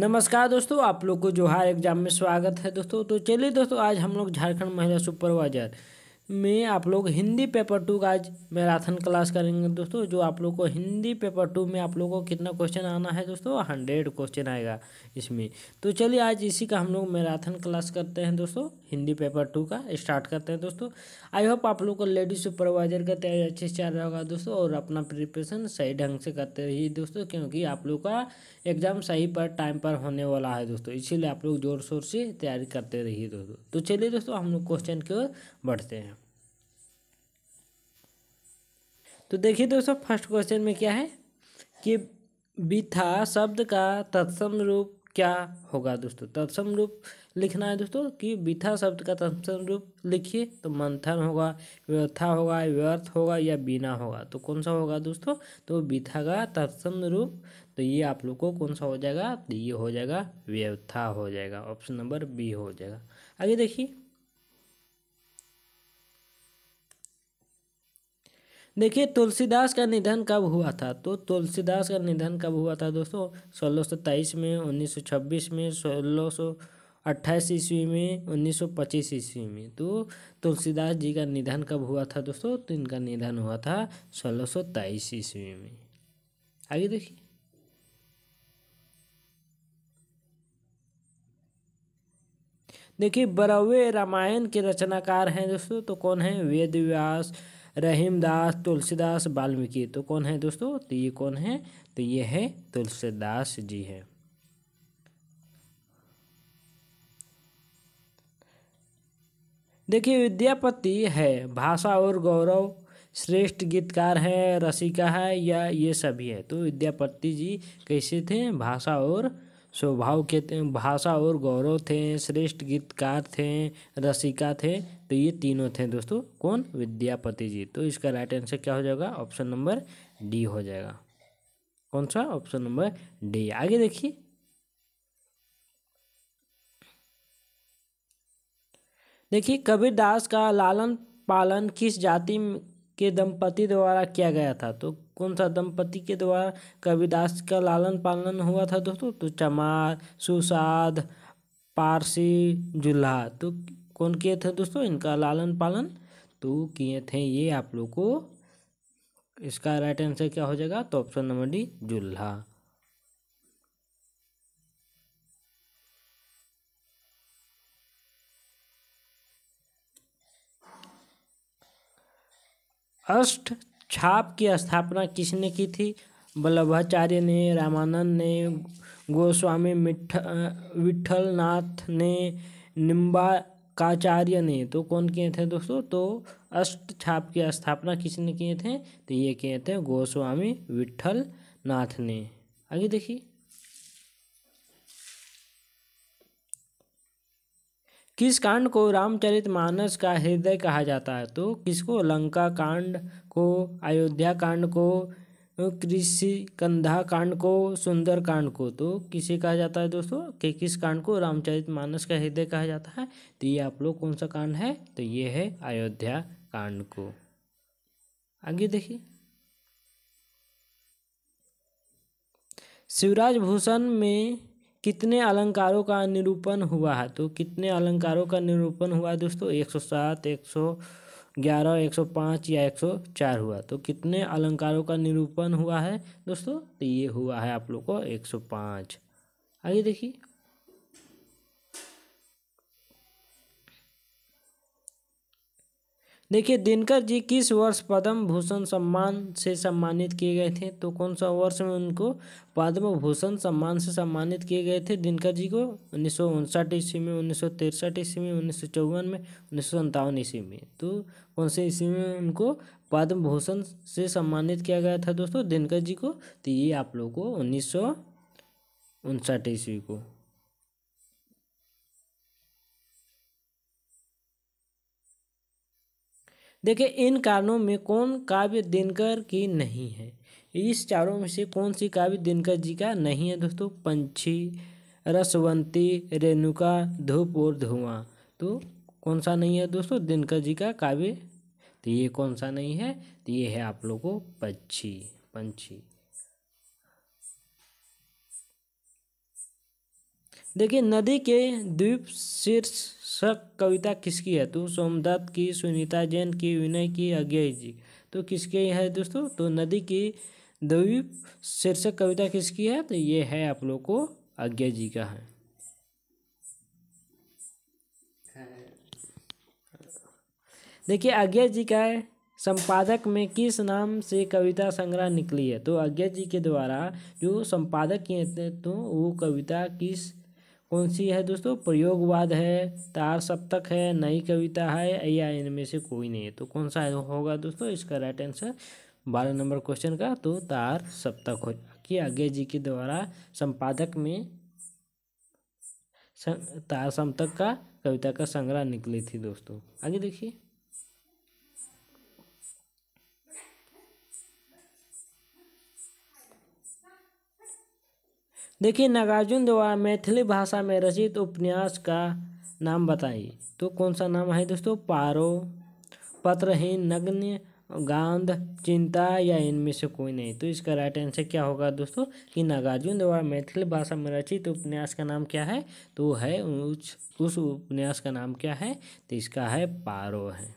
नमस्कार दोस्तों आप लोग को जोहार एग्जाम में स्वागत है दोस्तों तो चलिए दोस्तों आज हम लोग झारखंड महिला सुपरवाइजर में आप लोग हिंदी पेपर टू का आज मैराथन क्लास करेंगे दोस्तों जो आप लोग को हिंदी पेपर टू में आप लोगों को कितना क्वेश्चन आना है दोस्तों हंड्रेड क्वेश्चन आएगा इसमें तो चलिए आज इसी का हम लोग मैराथन क्लास करते हैं दोस्तों हिंदी पेपर टू का स्टार्ट करते हैं दोस्तों आई होप आप लोग को लेडीज सुपरवाइजर का तैयारी अच्छे से चल रहा होगा दोस्तों और अपना प्रिपरेशन सही ढंग से करते रहिए दोस्तों क्योंकि आप लोग का एग्जाम सही पर टाइम पर होने वाला है दोस्तों इसीलिए आप लोग जोर शोर से तैयारी करते रहिए दोस्तों तो चलिए दोस्तों हम लोग क्वेश्चन की ओर बढ़ते हैं तो देखिए दोस्तों फर्स्ट क्वेश्चन में क्या है कि बिथा शब्द का तत्सम रूप क्या होगा दोस्तों तत्सम रूप लिखना है दोस्तों कि बिथा शब्द का तत्सम रूप लिखिए तो मंथन होगा व्यथा होगा व्यर्थ होगा या बिना होगा तो कौन सा होगा दोस्तों तो बिथा का तत्सम रूप तो ये आप लोग को कौन सा हो जाएगा तो ये हो जाएगा व्यथा हो जाएगा ऑप्शन नंबर बी हो जाएगा आगे देखिए देखिए तुलसीदास का निधन कब हुआ था तो तुलसीदास का निधन कब हुआ था दोस्तों सोलह में उन्नीस में सोलह अट्ठाईस ईस्वी में 1925 ईस्वी में तो तुलसीदास जी का निधन कब हुआ था दोस्तों तो इनका निधन हुआ था सोलह ईस्वी में आगे देखिए देखिए बरवे रामायण के रचनाकार हैं दोस्तों तो कौन है वेद व्यास रहीमदास तुलसीदास वाल्मीकि तो कौन है दोस्तों तो ये कौन है तो ये है तुलसीदास जी है देखिए विद्यापति है भाषा और गौरव श्रेष्ठ गीतकार है रसिका है या ये सभी है तो विद्यापति जी कैसे थे भाषा और स्वभाव के भाषा और गौरव थे श्रेष्ठ गीतकार थे रसिका थे तो ये तीनों थे दोस्तों कौन विद्यापति जी तो इसका राइट आंसर क्या हो जाएगा ऑप्शन नंबर डी हो जाएगा कौन सा ऑप्शन नंबर डी आगे देखिए देखिए कबीरदास का लालन पालन किस जाति के दंपति द्वारा किया गया था तो कौन सा दंपति के द्वारा कबीरदास का लालन पालन हुआ था दोस्तों तो चमार सुसाद पारसी जुल्हा तो कौन किए थे दोस्तों इनका लालन पालन तो किए थे ये आप लोग को इसका राइट आंसर क्या हो जाएगा तो ऑप्शन नंबर डी जुल्हा अष्ट छाप की स्थापना किसने की थी वल्लभाचार्य ने रामानंद ने गोस्वामी मिठ विठलनाथ ने निम्बा काचार्य ने तो कौन किए थे दोस्तों तो अष्ट छाप की स्थापना किसने किए थे तो ये किए थे गोस्वामी विठल नाथ ने आगे देखिए किस कांड को रामचरित मानस का हृदय कहा जाता है तो किसको लंका कांड को अयोध्या कांड को कृषि कंधा कांड को सुंदर कांड को तो किसे कहा जाता है दोस्तों के किस कांड को रामचरित मानस का हृदय कहा जाता है तो ये आप लोग कौन सा कांड है तो ये है अयोध्या कांड को आगे देखिए शिवराज भूषण में कितने अलंकारों का निरूपण हुआ है तो कितने अलंकारों का निरूपण हुआ है दोस्तों एक सौ सात एक सौ ग्यारह एक सौ पाँच या एक सौ चार हुआ तो कितने अलंकारों का निरूपण हुआ है दोस्तों तो ये हुआ है आप लोग को एक सौ पाँच आइए देखिए देखिए दिनकर जी किस वर्ष पद्म भूषण सम्मान से सम्मानित किए गए थे तो कौन सा वर्ष में उनको पद्म भूषण सम्मान से सम्मानित किए गए थे दिनकर जी को उन्नीस सौ उनसठ ईस्वी में उन्नीस सौ तिरसठ ईस्वी में उन्नीस सौ चौवन में उन्नीस सौ सत्तावन ईस्वी में तो कौन से ईस्वी में उनको पद्म भूषण से सम्मानित किया गया था दोस्तों दिनकर जी को तो ये आप लोगों को उन्नीस सौ उनसठ ईस्वी को देखिए इन कारणों में कौन काव्य दिनकर की नहीं है इस चारों में से कौन सी काव्य दिनकर जी का नहीं है दोस्तों पंछी रसवंती रेणुका धूप और धुआं तो कौन सा नहीं है दोस्तों दिनकर जी का काव्य तो ये कौन सा नहीं है तो ये है आप लोगों को पक्षी पंछी देखिए नदी के द्वीप शीर्षक कविता किसकी है तो सोमदत्त की सुनीता जैन की विनय की अज्ञा जी तो किसके है दोस्तों तो नदी की द्वीप शीर्षक कविता किसकी है तो ये है आप लोग को अज्ञा जी का है देखिए अज्ञा जी का संपादक में किस नाम से कविता संग्रह निकली है तो अज्ञा जी के द्वारा जो संपादक किए थे तो वो कविता किस कौन सी है दोस्तों प्रयोगवाद है तार सप्तक है नई कविता है या इनमें से कोई नहीं है तो कौन सा होगा दोस्तों इसका राइट आंसर बारह नंबर क्वेश्चन का तो तार सप्तक हो कि आगे जी के द्वारा संपादक में तार सप्तक का कविता का संग्रह निकली थी दोस्तों आगे देखिए देखिए नागार्जुन द्वारा मैथिली भाषा में रचित उपन्यास का नाम बताइए तो कौन सा नाम है दोस्तों पारो पत्रहीन नग्न गांध चिंता या इनमें से कोई नहीं तो इसका राइट आंसर क्या होगा दोस्तों कि नागार्जुन द्वारा मैथिली भाषा में रचित उपन्यास का नाम क्या है तो है उस उस उपन्यास का नाम क्या है तो इसका है पारो है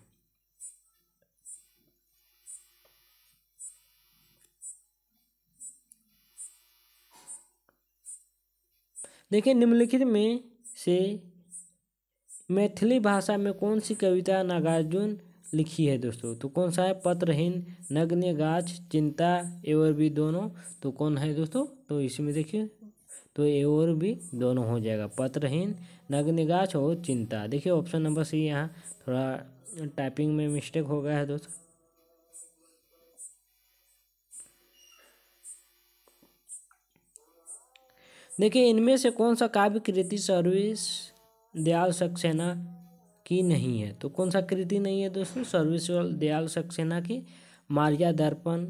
देखिए निम्नलिखित में से मैथिली भाषा में कौन सी कविता नागार्जुन लिखी है दोस्तों तो कौन सा है पत्रहीन नग्न गाछ चिंता एवर भी दोनों तो कौन है दोस्तों तो इसमें देखिए तो ए और भी दोनों हो जाएगा पत्रहीन नग्न गाछ और चिंता देखिए ऑप्शन नंबर सी यहाँ थोड़ा टाइपिंग में मिस्टेक हो गया है दोस्तों देखिए इनमें से कौन सा काव्य कृति सर्विस दयाल सक्सेना की नहीं है तो कौन सा कृति नहीं है दोस्तों सर्विस दयाल सक्सेना की मारिया दर्पण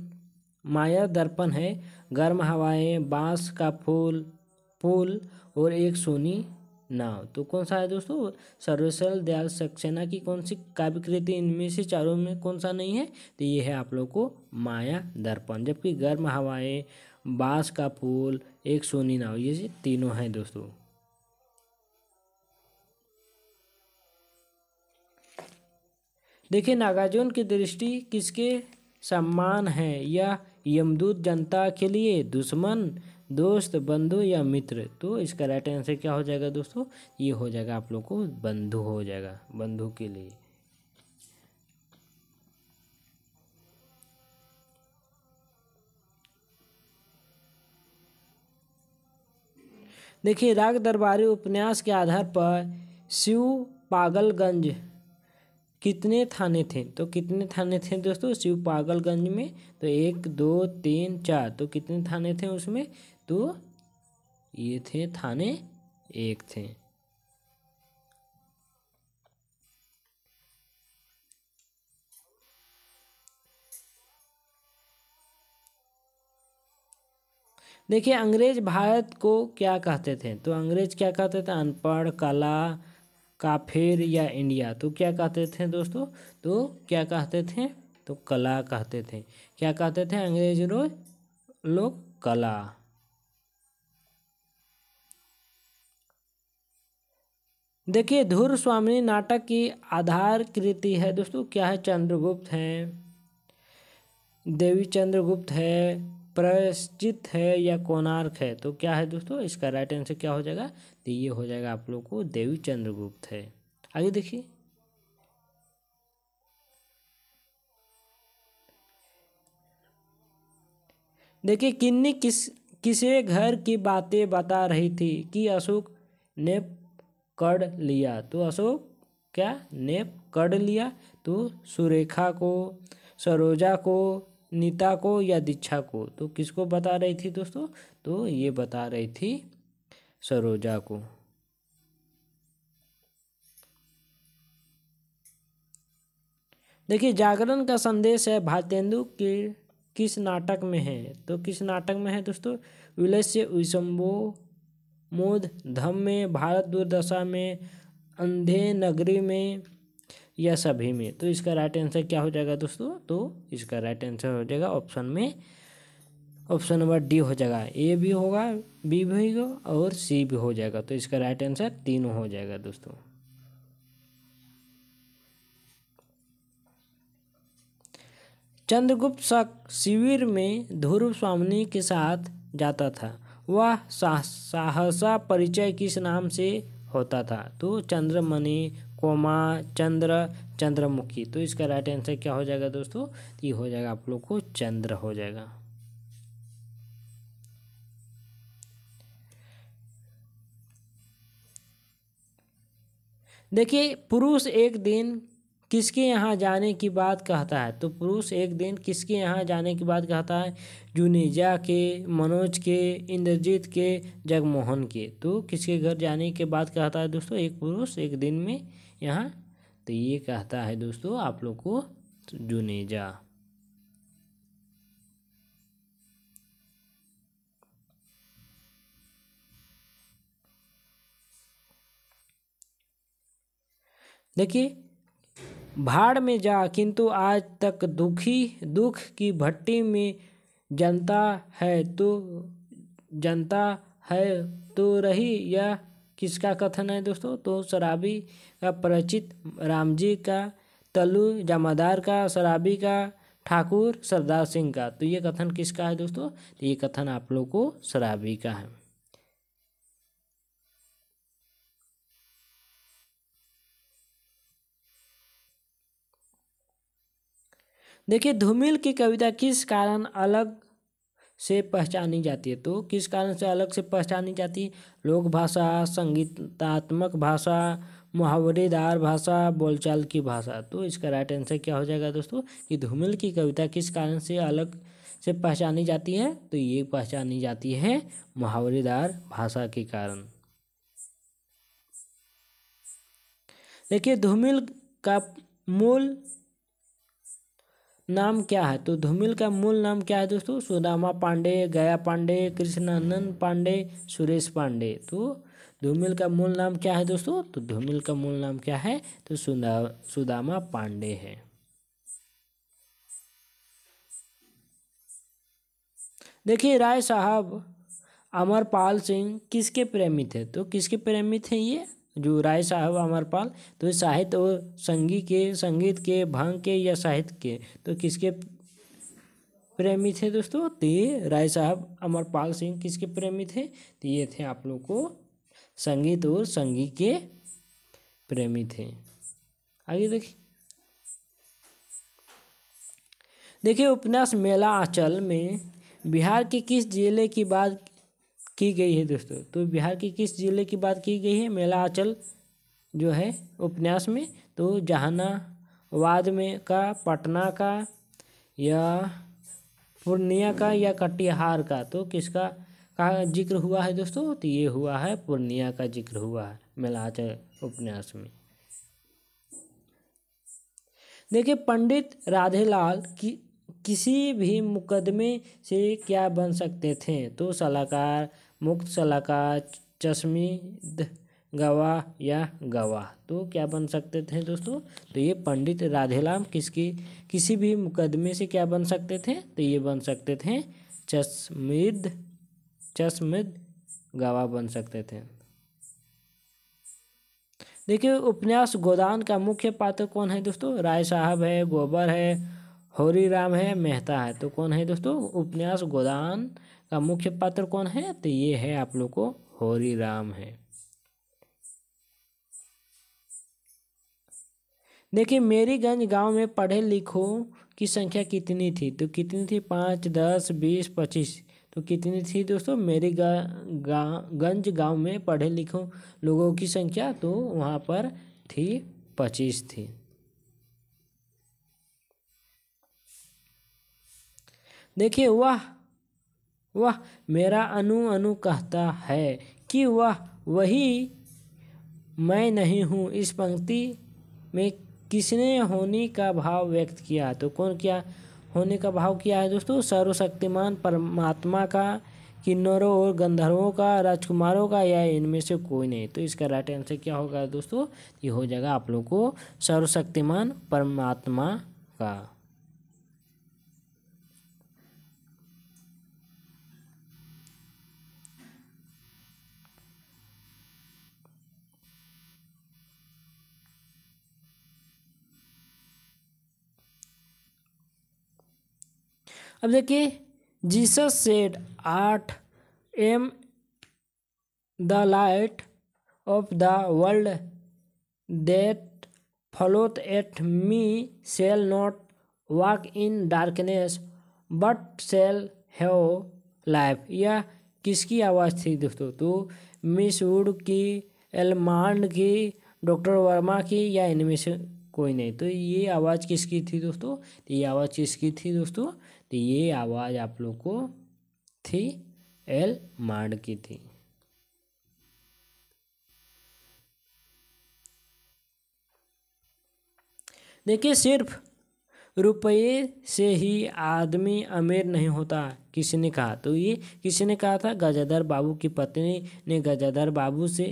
माया दर्पण है गर्म हवाएं बांस का फूल पुल और एक सोनी नाव तो कौन सा है दोस्तों सर्वेश्वर दयाल सक्सेना की कौन सी काव्य कृति इनमें से चारों में कौन सा नहीं है तो ये है आप लोग को माया दर्पण जबकि गर्म हवाएं बांस का फूल एक सोनी नाव ये तीनों हैं दोस्तों देखिए नागार्जुन की दृष्टि किसके सम्मान है या यमदूत जनता के लिए दुश्मन दोस्त बंधु या मित्र तो इसका राइट आंसर क्या हो जाएगा दोस्तों ये हो जाएगा आप लोग को बंधु हो जाएगा बंधु के लिए देखिए राग दरबारी उपन्यास के आधार पर शिव पागलगंज कितने थाने थे तो कितने थाने थे दोस्तों शिव पागलगंज में तो एक दो तीन चार तो कितने थाने थे उसमें तो ये थे थाने एक थे देखिए अंग्रेज भारत को क्या कहते थे तो अंग्रेज क्या कहते थे अनपढ़ कला काफिर या इंडिया तो क्या कहते थे दोस्तों तो क्या कहते थे तो कला कहते थे क्या कहते थे अंग्रेज रोज लोग कला देखिए धुर स्वामी नाटक की आधार कृति है दोस्तों क्या है चंद्रगुप्त है देवी चंद्रगुप्त है प्रश्चित है या कोणार्क है तो क्या है दोस्तों इसका राइट आंसर क्या हो जाएगा तो ये हो जाएगा आप लोग को देवी चंद्रगुप्त है आगे देखिए देखिए किन्नी किस किसे घर की बातें बता रही थी कि अशोक ने कर लिया तो अशोक क्या ने कर लिया तो सुरेखा को सरोजा को नीता को या दीक्षा को तो किसको बता रही थी दोस्तों तो ये बता रही थी सरोजा को देखिए जागरण का संदेश है भातेंदु के किस नाटक में है तो किस नाटक में है दोस्तों विलस्य विशंबो मोद धम में भारत दुर्दशा में अंधे नगरी में या सभी में तो इसका राइट आंसर क्या हो जाएगा दोस्तों तो इसका राइट आंसर हो जाएगा ऑप्शन में ऑप्शन नंबर डी हो जाएगा ए भी होगा बी भी होगा और सी भी हो जाएगा तो इसका राइट आंसर तीनों हो जाएगा दोस्तों चंद्रगुप्त शक शिविर में ध्रुव स्वामी के साथ जाता था वह साहसा परिचय किस नाम से होता था तो चंद्रमणि कोमा चंद्र चंद्रमुखी तो इसका राइट आंसर क्या हो जाएगा दोस्तों तो ये हो जाएगा आप लोग को चंद्र हो जाएगा देखिए पुरुष एक दिन किसके यहाँ जाने की बात कहता है तो पुरुष एक दिन किसके यहाँ जाने की बात कहता है जुनेजा के मनोज के इंद्रजीत के जगमोहन के तो किसके घर जाने के बात कहता है दोस्तों एक पुरुष एक दिन में यहाँ तो ये कहता है दोस्तों आप लोग को जुनेजा देखिए भाड़ में जा किंतु आज तक दुखी दुख की भट्टी में जनता है तो जनता है तो रही या किसका कथन है दोस्तों तो शराबी का परिचित रामजी का तलु जमादार का शराबी का ठाकुर सरदार सिंह का तो ये कथन किसका है दोस्तों तो ये कथन आप लोग को शराबी का है देखिए धूमिल की कविता किस कारण अलग से पहचानी जाती है तो किस कारण से अलग से पहचानी जाती है लोक भाषा संगीतात्मक भाषा मुहावरेदार भाषा बोलचाल की भाषा तो इसका राइट आंसर क्या हो जाएगा दोस्तों कि धूमिल की कविता किस कारण से अलग से पहचानी जाती है तो ये पहचानी जाती है मुहावरेदार भाषा के कारण देखिए धूमिल का मूल नाम क्या है तो धूमिल का मूल नाम क्या है दोस्तों सुदामा पांडे गया पांडे कृष्णानंद पांडे सुरेश पांडे तो धूमिल का मूल नाम क्या है दोस्तों तो धूमिल का मूल नाम क्या है तो सुदा सुदामा पांडे है देखिए राय साहब अमरपाल सिंह किसके प्रेमी थे तो किसके प्रेमी थे ये जो राय साहब अमरपाल तो साहित्य और संगी के संगीत के भांग के या साहित्य के तो किसके प्रेमी थे दोस्तों तो ये राय साहब अमरपाल सिंह किसके प्रेमी थे तो ये थे आप लोग को संगीत और संगी के प्रेमी थे आगे देखिए देखिए उपन्यास मेला आंचल में बिहार के किस जिले की बात की गई है दोस्तों तो बिहार के किस जिले की बात की गई है मेला जो है उपन्यास में तो जहानाबाद में का पटना का या पूर्णिया का या कटिहार का तो किसका का जिक्र हुआ है दोस्तों तो ये हुआ है पूर्णिया का जिक्र हुआ है मेलाचल उपन्यास में देखिए पंडित राधेलाल की किसी भी मुकदमे से क्या बन सकते थे तो सलाहकार मुक्त सलाका चश्मीद गवाह या गवाह तो क्या बन सकते थे दोस्तों तो ये पंडित राधेलाम किसकी किसी भी मुकदमे से क्या बन सकते थे तो ये बन सकते थे चश्मिद चश्मिद गवाह बन सकते थे देखिए उपन्यास गोदान का मुख्य पात्र कौन है दोस्तों राय साहब है गोबर है होरी राम है मेहता है तो कौन है दोस्तों उपन्यास गोदान का मुख्य पात्र कौन है तो ये है आप लोग को होरी राम है देखिए मेरीगंज गांव में पढ़े लिखो की संख्या कितनी थी तो कितनी थी पाँच दस बीस पच्चीस तो कितनी थी दोस्तों मेरी गा, गा गंज गांव में पढ़े लिखो लोगों की संख्या तो वहां पर थी पच्चीस थी देखिए वह वह मेरा अनु अनु कहता है कि वह वही मैं नहीं हूँ इस पंक्ति में किसने होने का भाव व्यक्त किया तो कौन क्या होने का भाव किया है दोस्तों सर्वशक्तिमान परमात्मा का किन्नरों और गंधर्वों का राजकुमारों का या इनमें से कोई नहीं तो इसका राइट आंसर क्या होगा दोस्तों ये हो जाएगा आप लोग को सर्वशक्तिमान परमात्मा का अब देखिए Jesus said I am the light of the world that followeth me shall not walk in darkness but shall have life यह किसकी आवाज़ थी दोस्तों तो मिस वुड की एलमांड की डॉक्टर वर्मा की या इनमें से कोई नहीं तो ये आवाज़ किसकी थी दोस्तों ये आवाज़ किसकी थी दोस्तों तो ये आवाज़ आप लोग को थी एल मार्ड की थी देखिए सिर्फ रुपये से ही आदमी अमीर नहीं होता किसी ने कहा तो ये किसी ने कहा था गजाधर बाबू की पत्नी ने गजाधर बाबू से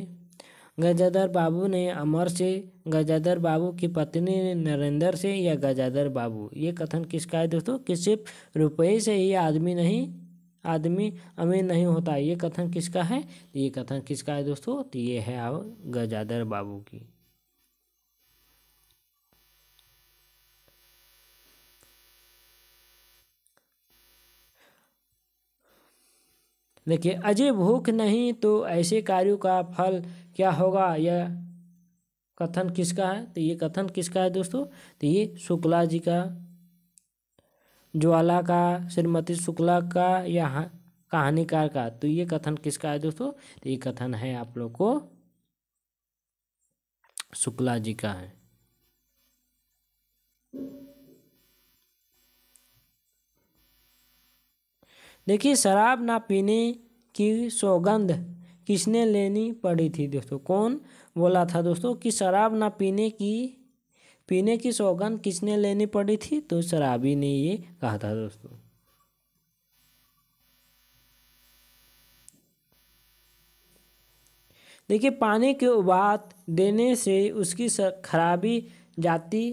गजाधर बाबू ने अमर से गजाधर बाबू की पत्नी ने नरेंद्र से या गजाधर बाबू ये कथन किसका है दोस्तों कि सिर्फ रुपये से ही आदमी नहीं आदमी अमीर नहीं होता ये कथन किसका है ये कथन किसका है दोस्तों तो ये है अब गजाधर बाबू की देखिए अजय भूख नहीं तो ऐसे कार्यों का फल क्या होगा यह कथन किसका है तो ये कथन किसका है दोस्तों तो ये शुक्ला जी का ज्वाला का श्रीमती शुक्ला का या कहानीकार का तो ये कथन किसका है दोस्तों तो ये कथन है आप लोग को शुक्ला जी का है देखिए शराब ना पीने की सौगंध किसने लेनी पड़ी थी दोस्तों कौन बोला था दोस्तों कि शराब ना पीने की पीने की सौगंध किसने लेनी पड़ी थी तो शराबी ने ये कहा था दोस्तों देखिए पानी के उबात देने से उसकी खराबी जाती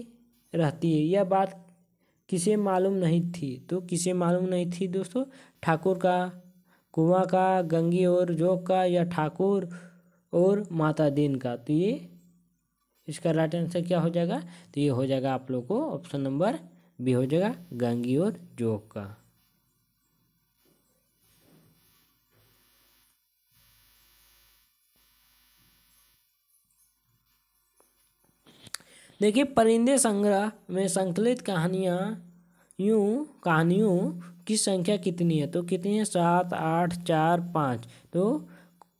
रहती है यह बात किसे मालूम नहीं थी तो किसे मालूम नहीं थी दोस्तों ठाकुर का कुआ का गंगी और जोक का या ठाकुर और माता दीन का तो ये इसका राइट आंसर क्या हो जाएगा तो ये हो जाएगा आप लोग को ऑप्शन नंबर बी हो जाएगा गंगी और जोक का देखिए परिंदे संग्रह में संकलित कहानियाँ यूँ कहानियों की संख्या कितनी है तो कितनी है सात आठ चार पाँच तो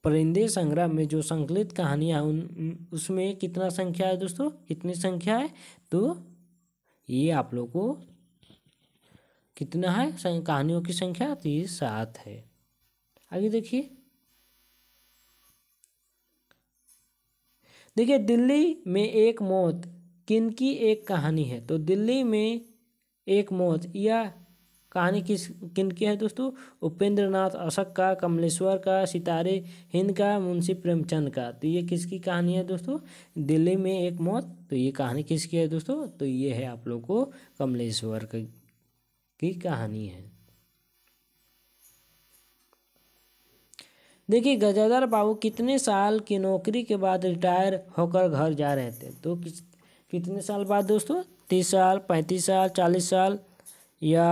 परिंदे संग्रह में जो संकलित कहानियाँ उन उसमें कितना संख्या है दोस्तों कितनी संख्या है तो ये आप लोग को कितना है कहानियों की संख्या तो ये सात है आगे देखिए देखिए दिल्ली में एक मौत किनकी एक कहानी है तो दिल्ली में एक मौत या कहानी किस किनकी है दोस्तों उपेंद्र नाथ अशोक का कमलेश्वर का सितारे हिंद का मुंशी प्रेमचंद का तो ये किसकी कहानी है दोस्तों दिल्ली में एक मौत तो ये कहानी किसकी है दोस्तों तो ये है आप लोग को कमलेश्वर की कहानी है देखिए गजाधर बाबू कितने साल की नौकरी के बाद रिटायर होकर घर जा रहे थे तो किस कितने साल बाद दोस्तों तीस साल पैंतीस साल चालीस साल या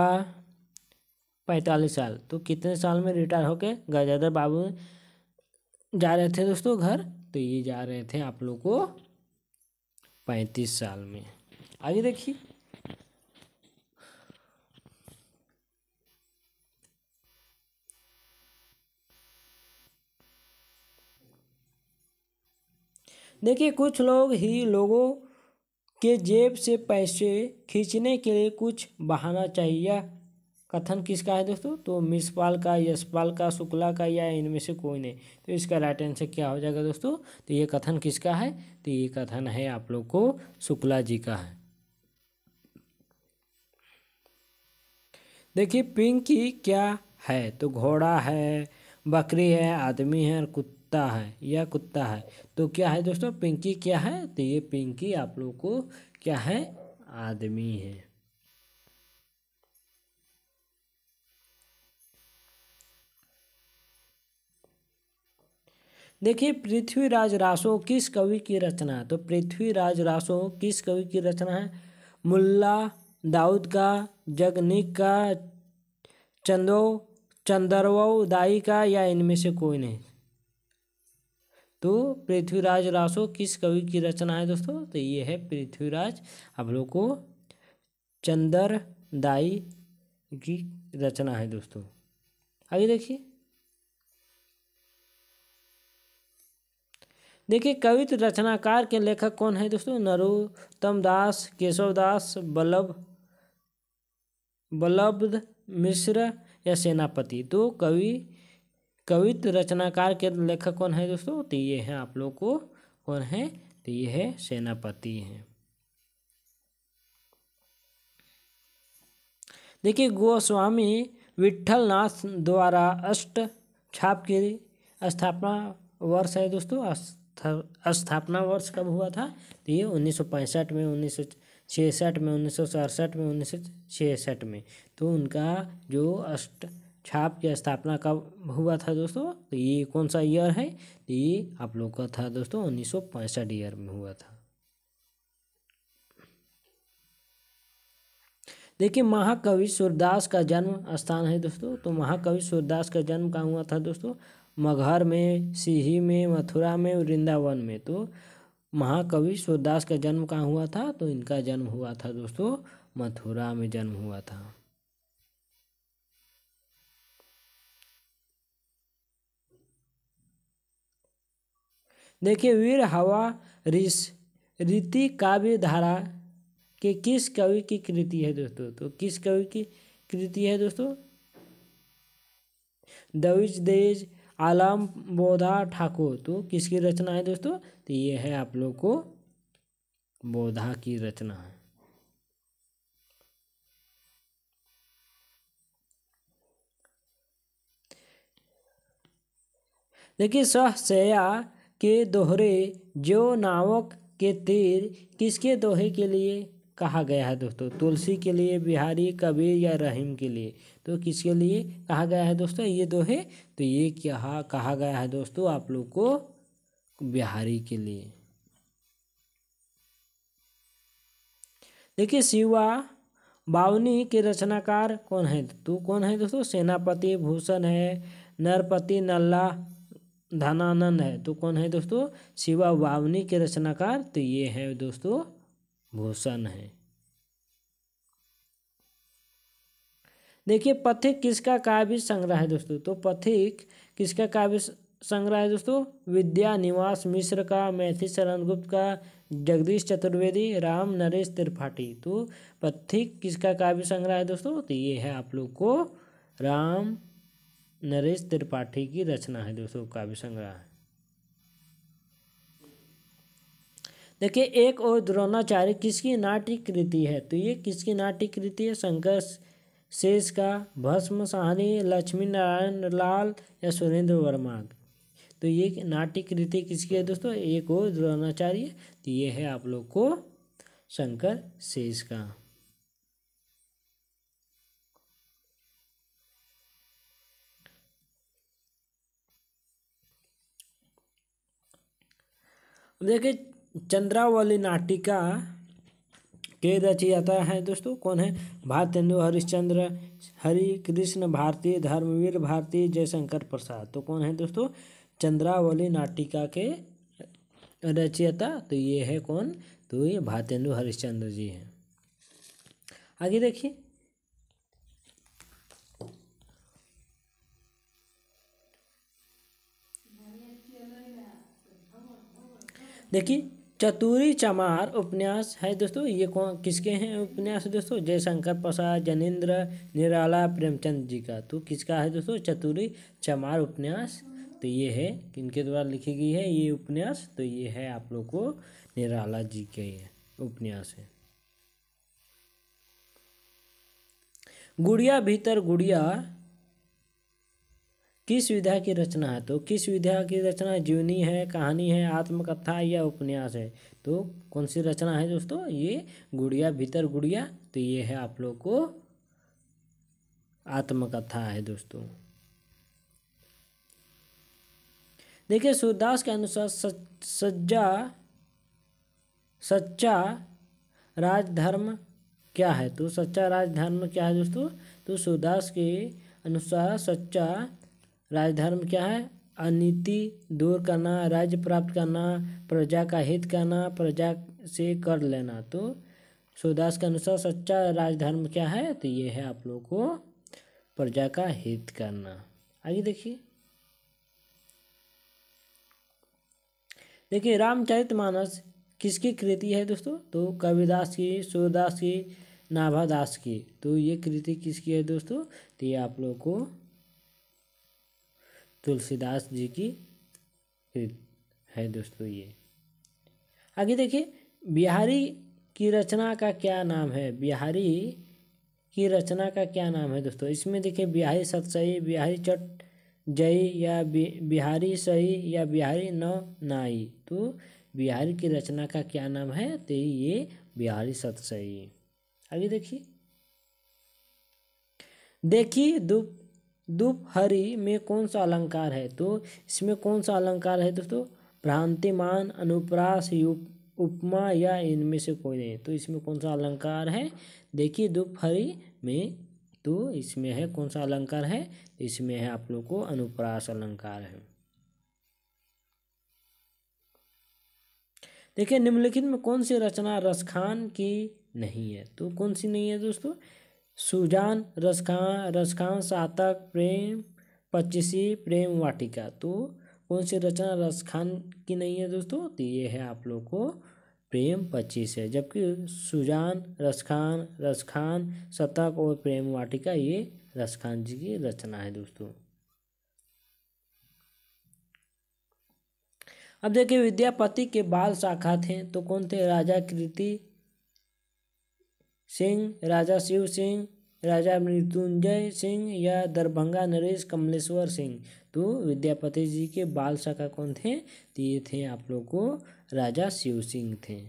पैंतालीस साल तो कितने साल में रिटायर होके गजाधर बाबू जा रहे थे दोस्तों घर तो ये जा रहे थे आप लोग को पैंतीस साल में आगे देखिए देखिए कुछ लोग ही लोगों के जेब से पैसे खींचने के लिए कुछ बहाना चाहिए कथन किसका है दोस्तों तो मिसपाल का यशपाल का शुक्ला का या इनमें से कोई नहीं तो इसका राइट आंसर क्या हो जाएगा दोस्तों तो ये कथन किसका है तो ये कथन है आप लोग को शुक्ला जी का है देखिए पिंकी क्या है तो घोड़ा है बकरी है आदमी है और कुत्ता कुत्ता है यह कुत्ता है तो क्या है दोस्तों पिंकी क्या है तो ये पिंकी आप लोग को क्या है आदमी है देखिए पृथ्वीराज रासो किस कवि की रचना है तो पृथ्वीराज रासो किस कवि की रचना है मुल्ला दाऊद का जगनिक का चंदो चंदरवाऊ दाई का या इनमें से कोई नहीं तो पृथ्वीराज रासो किस कवि की रचना है दोस्तों तो ये है पृथ्वीराज आप लोग को चंदर दाई की रचना है दोस्तों आगे देखिए देखिए कवित रचनाकार के लेखक कौन है दोस्तों नरोत्तम दास केशव दास बल्लभ बल्लभ मिश्र या सेनापति तो कवि कवित रचनाकार के लेखक कौन है दोस्तों तो ये है आप लोग को कौन है तो ये है सेनापति हैं देखिए गोस्वामी नाथ द्वारा अष्ट छाप की स्थापना वर्ष है दोस्तों स्थापना वर्ष कब हुआ था तो ये उन्नीस में उन्नीस में उन्नीस में उन्नीस में तो उनका जो अष्ट छाप की स्थापना कब हुआ था दोस्तों तो ये कौन सा ईयर है तो ये आप लोग का था दोस्तों उन्नीस सौ पैंसठ ईयर में हुआ था देखिए महाकवि सूरदास का जन्म स्थान है दोस्तों तो महाकवि सूरदास का जन्म कहाँ हुआ था दोस्तों मगहर में सीही में मथुरा में वृंदावन में तो महाकवि सूरदास का जन्म कहाँ हुआ था तो इनका जन्म हुआ था दोस्तों मथुरा में जन्म हुआ था देखिए वीर हवा ऋष रीति काव्य धारा के किस कवि की कृति है दोस्तों तो किस कवि की कृति है दोस्तों दविज देज आलम बोधा ठाकुर तो किसकी रचना है दोस्तों तो ये है आप लोग को बोधा की रचना है देखिए सहसया के दोहरे जो नावक के तीर किसके दोहे के लिए कहा गया है दोस्तों तुलसी के लिए बिहारी कबीर या रहीम के लिए तो किसके लिए कहा गया है दोस्तों ये दोहे तो ये क्या कहा गया है दोस्तों आप लोग को बिहारी के लिए देखिए शिवा बावनी के रचनाकार कौन है तो कौन है दोस्तों सेनापति भूषण है नरपति नल्ला धनानंद है तो कौन है दोस्तों शिवा वावनी के रचनाकार तो ये है दोस्तों भूषण है देखिए पथिक किसका काव्य संग्रह है दोस्तों तो पथिक किसका काव्य संग्रह है दोस्तों विद्या निवास मिश्र का मैथी गुप्त का जगदीश चतुर्वेदी राम नरेश त्रिपाठी तो पथिक किसका काव्य संग्रह है दोस्तों तो ये है आप लोग को राम नरेश त्रिपाठी की रचना है दोस्तों काव्य संग्रह है देखिए एक और द्रोणाचार्य किसकी नाट्य कृति है तो ये किसकी नाट्य कृति है शंकर शेष का भस्म सहनी लक्ष्मी नारायण लाल या सुरेंद्र वर्मा तो ये नाट्य कृति किसकी है दोस्तों एक और द्रोणाचार्य तो ये है आप लोग को शंकर शेष का देखिए चंद्रावली नाटिका के रचयिता है दोस्तों कौन है भारतेंदु हरिश्चंद्र हरि कृष्ण भारती धर्मवीर भारती जयशंकर प्रसाद तो कौन है दोस्तों चंद्रावली नाटिका के रचयिता तो ये है कौन तो ये भारतेंदु हरिश्चंद्र जी हैं आगे देखिए देखिए चतुरी चमार उपन्यास है दोस्तों ये कौन किसके हैं उपन्यास दोस्तों जयशंकर प्रसाद जनेन्द्र निराला प्रेमचंद जी का तो किसका है दोस्तों चतुरी चमार उपन्यास तो ये है किनके द्वारा लिखी गई है ये उपन्यास तो ये है आप लोग को निराला जी के उपन्यास है गुड़िया भीतर गुड़िया किस विधा की रचना है तो किस विधा की रचना जीवनी है कहानी है आत्मकथा या उपन्यास है तो कौन सी रचना है दोस्तों ये गुड़िया भीतर गुड़िया तो ये है आप लोग को आत्मकथा है दोस्तों देखिए सूरदास के अनुसार सज्जा सच्चा राजधर्म क्या है तो सच्चा राजधर्म क्या है दोस्तों तो सूरदास के अनुसार सच्चा राजधर्म क्या है अनिति दूर करना राज्य प्राप्त करना प्रजा का हित करना प्रजा से कर लेना तो सुदास के अनुसार सच्चा राजधर्म क्या है तो ये है आप लोगों को प्रजा का हित करना आगे देखिए देखिए रामचरितमानस किसकी कृति है दोस्तों तो कविदास की सूरदास की नाभादास की तो ये कृति किसकी है दोस्तों तो ये आप लोगों को तुलसीदास जी की है दोस्तों ये आगे देखिए बिहारी की रचना का क्या नाम है बिहारी की रचना का क्या नाम है दोस्तों इसमें देखिए बिहारी सतसई बिहारी चट जई या बिहारी सही या बिहारी नौ नाई तो बिहारी की रचना का क्या नाम है तो ये बिहारी सतसई आगे देखिए देखिए हरि में कौन सा अलंकार है तो इसमें कौन सा अलंकार है दोस्तों भ्रांतिमान अनुप्रास उपमा या इनमें से कोई नहीं तो इसमें कौन सा अलंकार है देखिए हरि में तो इसमें है कौन सा अलंकार है इसमें है आप लोग को अनुप्रास अलंकार है देखिए निम्नलिखित में कौन सी रचना रसखान की नहीं है तो कौन सी नहीं है दोस्तों सुजान रसखान रसखान सातक प्रेम पच्चीसी प्रेम वाटिका तो कौन सी रचना रसखान की नहीं है दोस्तों तो ये है आप लोग को प्रेम पच्चीस है जबकि सुजान रसखान रसखान शतक और प्रेम वाटिका ये रसखान जी की रचना है दोस्तों अब देखिए विद्यापति के बाल शाखा थे तो कौन थे राजा कृति सिंह राजा शिव सिंह राजा मृत्युंजय सिंह या दरभंगा नरेश कमलेश्वर सिंह तो विद्यापति जी के बाल शाखा कौन थे तो ये थे आप लोग को राजा शिव सिंह थे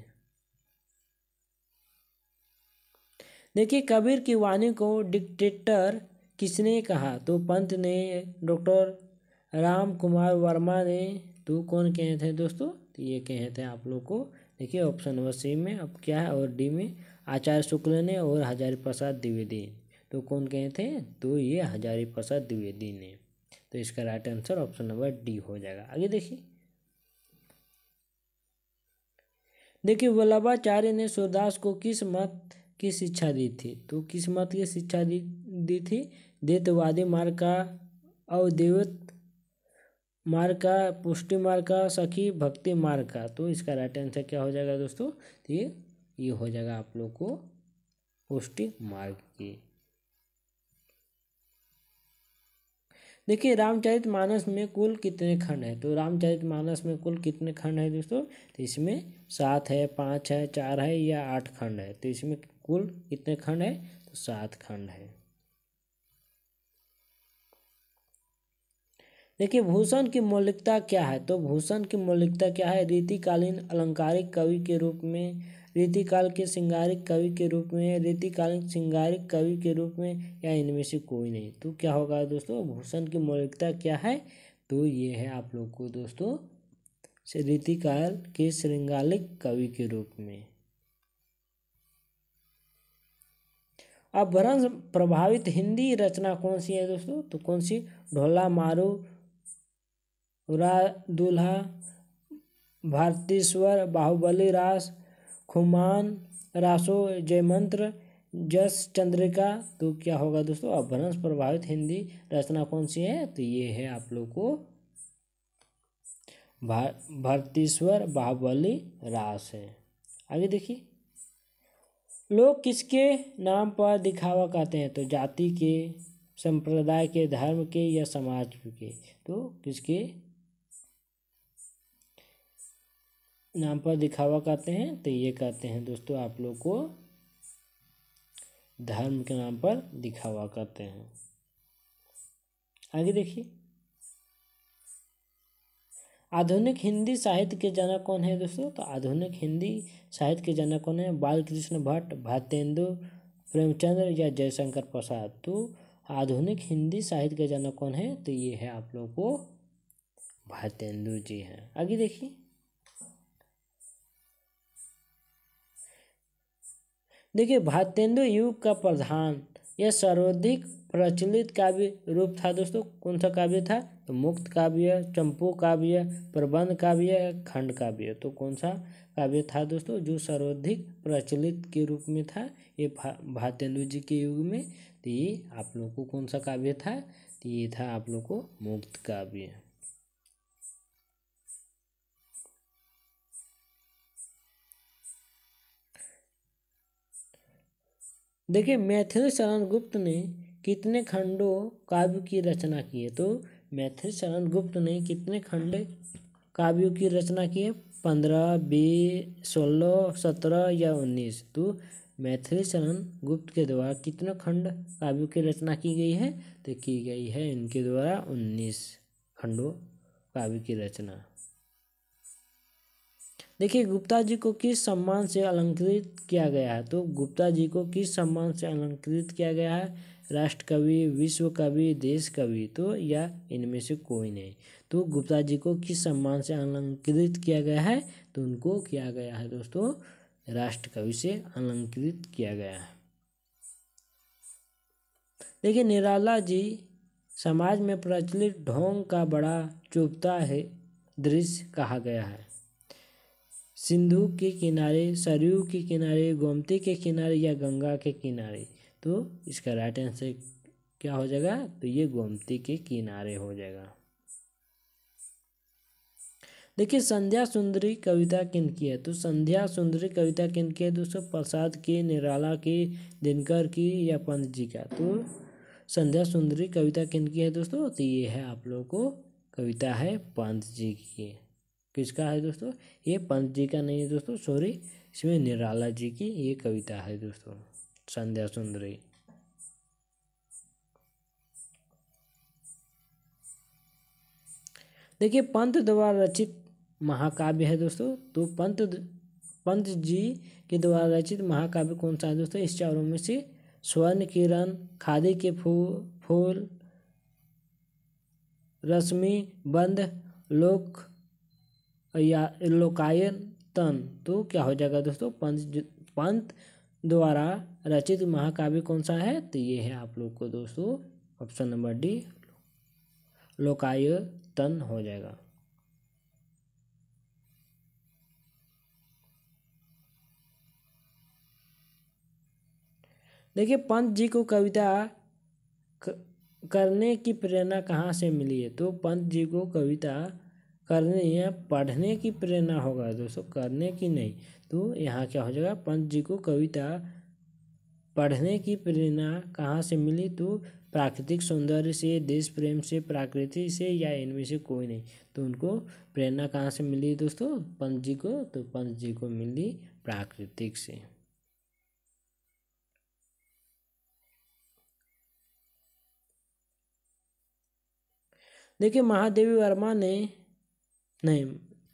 देखिए कबीर की वाणी को डिक्टेटर किसने कहा तो पंत ने डॉक्टर राम कुमार वर्मा ने तो कौन कहे थे दोस्तों तो ये कहे थे आप लोग को देखिए ऑप्शन नंबर सी में अब क्या है और डी में आचार्य शुक्ल ने और हजारी प्रसाद द्विवेदी तो कौन कहे थे तो ये हजारी प्रसाद द्विवेदी ने तो इसका right answer option number D हो जाएगा आगे देखिए देखिए वल्लभाचार्य ने सूरदास को किस मत की शिक्षा दी थी तो किस मत की शिक्षा दी दी थी देतवादी मार्ग का अवदेवत मार्ग का पुष्टि मार्ग का सखी भक्ति मार्ग का तो इसका राइट आंसर क्या हो जाएगा दोस्तों तो ये ये हो जाएगा आप लोग को पोस्टिंग मार्ग की देखिए रामचरित मानस में कुल कितने खंड है तो रामचरित मानस में कुल कितने खंड है दोस्तों तो इसमें सात है पाँच है चार है या आठ खंड है तो इसमें कुल कितने खंड है तो सात खंड है देखिए भूषण की मौलिकता क्या है तो भूषण की मौलिकता क्या है रीतिकालीन अलंकारिक कवि के रूप में रीतिकाल के सिंगारिक कवि के रूप में रीतिकालीन सिंगारिक कवि के रूप में या इनमें से कोई नहीं तो क्या होगा दोस्तों भूषण की मौलिकता क्या है तो ये है आप लोग को दोस्तों रीतिकाल के श्रृंगालिक कवि के रूप में भ्रंश प्रभावित हिंदी रचना कौन सी है दोस्तों तो कौन सी ढोला मारू रा दूल्हा भारतीश्वर बाहुबली रास खुमान रासो जयमंत्र जस चंद्रिका तो क्या होगा दोस्तों अपभ्रंश प्रभावित हिंदी रचना कौन सी है तो ये है आप लोग को भरतीश्वर बाहुबली रास है आगे देखिए लोग किसके नाम पर दिखावा कहते हैं तो जाति के संप्रदाय के धर्म के या समाज के तो किसके नाम पर दिखावा कहते हैं तो ये कहते हैं दोस्तों आप लोग को धर्म के नाम पर दिखावा कहते हैं आगे देखिए आधुनिक हिंदी साहित्य के जनक कौन है दोस्तों तो आधुनिक हिंदी साहित्य के जनक कौन है बालकृष्ण भट्ट भारतेंदु प्रेमचंद्र या जयशंकर प्रसाद तो आधुनिक हिंदी साहित्य के जनक कौन है तो ये है आप लोगों को भारतेंदु जी हैं आगे देखिए देखिए भारतेंदु युग का प्रधान यह सर्वाधिक प्रचलित काव्य रूप था दोस्तों कौन सा काव्य था तो मुक्त काव्य चंपू काव्य प्रबंध काव्य खंड काव्य तो कौन सा काव्य था दोस्तों जो सर्वाधिक प्रचलित के रूप में था ये भा, भातेंदु जी के युग में तो ये आप लोग को कौन सा काव्य था तो ये था आप लोग को मुक्त काव्य देखिए मैथिल शरण गुप्त ने कितने खंडों काव्य की रचना की है तो मैथिल शरण गुप्त ने कितने खंड काव्यों की रचना की है पंद्रह बीस सोलह सत्रह या उन्नीस तो मैथिली शरण गुप्त के द्वारा कितने खंड काव्यों की रचना की गई है तो की गई है इनके द्वारा उन्नीस खंडों काव्य की रचना देखिए गुप्ता जी को किस सम्मान से अलंकृत किया गया है तो गुप्ता जी को किस सम्मान से अलंकृत किया गया है राष्ट्र कवि विश्व कवि देश कवि तो या इनमें से कोई नहीं तो गुप्ता जी को किस सम्मान से अलंकृत किया गया है तो उनको किया गया है दोस्तों राष्ट्र कवि से अलंकृत किया गया है देखिए निराला जी समाज में प्रचलित ढोंग का बड़ा चुभता है दृश्य कहा गया है सिंधु के किनारे सरयू के किनारे गोमती के किनारे या गंगा के किनारे तो इसका राइट आंसर क्या हो जाएगा तो ये गोमती के किनारे हो जाएगा देखिए संध्या सुंदरी कविता किन की है तो संध्या सुंदरी कविता किन की है दोस्तों प्रसाद की निराला की दिनकर की या पंत जी का तो संध्या सुंदरी कविता किन की है दोस्तों तो ये है आप लोगों को कविता है पंत जी की किसका है दोस्तों ये पंत जी का नहीं है दोस्तों सॉरी इसमें निराला जी की ये कविता है दोस्तों संध्या सुंदरी देखिए पंत द्वारा रचित महाकाव्य है दोस्तों तो पंत पंत जी के द्वारा रचित महाकाव्य कौन सा है दोस्तों इस चारों में से स्वर्ण किरण खादी के फूल फूल रश्मि बंद लोक या तन तो क्या हो जाएगा दोस्तों पंच पंत द्वारा रचित महाकाव्य कौन सा है तो ये है आप लोग को दोस्तों ऑप्शन नंबर डी लोकायतन हो जाएगा देखिए पंत जी को कविता करने की प्रेरणा कहाँ से मिली है तो पंत जी को कविता करने या पढ़ने की प्रेरणा होगा दोस्तों करने की नहीं तो यहाँ क्या हो जाएगा पंत जी को कविता पढ़ने की प्रेरणा कहाँ से मिली तो प्राकृतिक सौंदर्य से देश प्रेम से प्राकृति से या इनमें से कोई नहीं तो उनको प्रेरणा कहाँ से मिली दोस्तों पंत जी को तो पंत जी को मिली प्राकृतिक से देखिए महादेवी वर्मा ने नहीं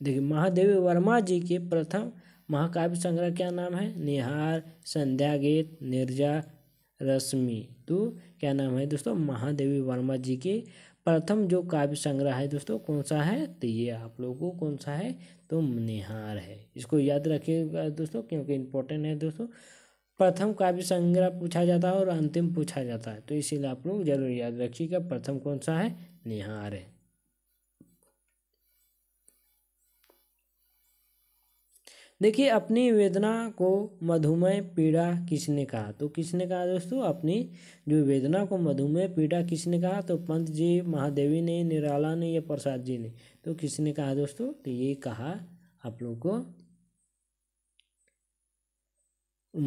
देखिए महादेव वर्मा जी के प्रथम महाकाव्य संग्रह क्या नाम है निहार संध्या गीत निर्जा रश्मि तो क्या नाम है दोस्तों महादेवी वर्मा जी के प्रथम जो काव्य संग्रह है दोस्तों कौन सा है तो ये आप लोगों को कौन सा है तो निहार है इसको याद रखिएगा दोस्तों क्योंकि इम्पोर्टेंट है दोस्तों प्रथम काव्य संग्रह पूछा जाता है और अंतिम पूछा जाता है तो इसीलिए आप लोग जरूर याद रखिएगा प्रथम कौन सा है निहार है देखिए अपनी वेदना को मधुमेह पीड़ा किसने कहा तो किसने कहा दोस्तों अपनी जो वेदना को मधुमेह पीड़ा किसने कहा तो पंत जी महादेवी ने निराला ने या प्रसाद जी ने तो किसने कहा दोस्तों तो ये कहा आप लोग को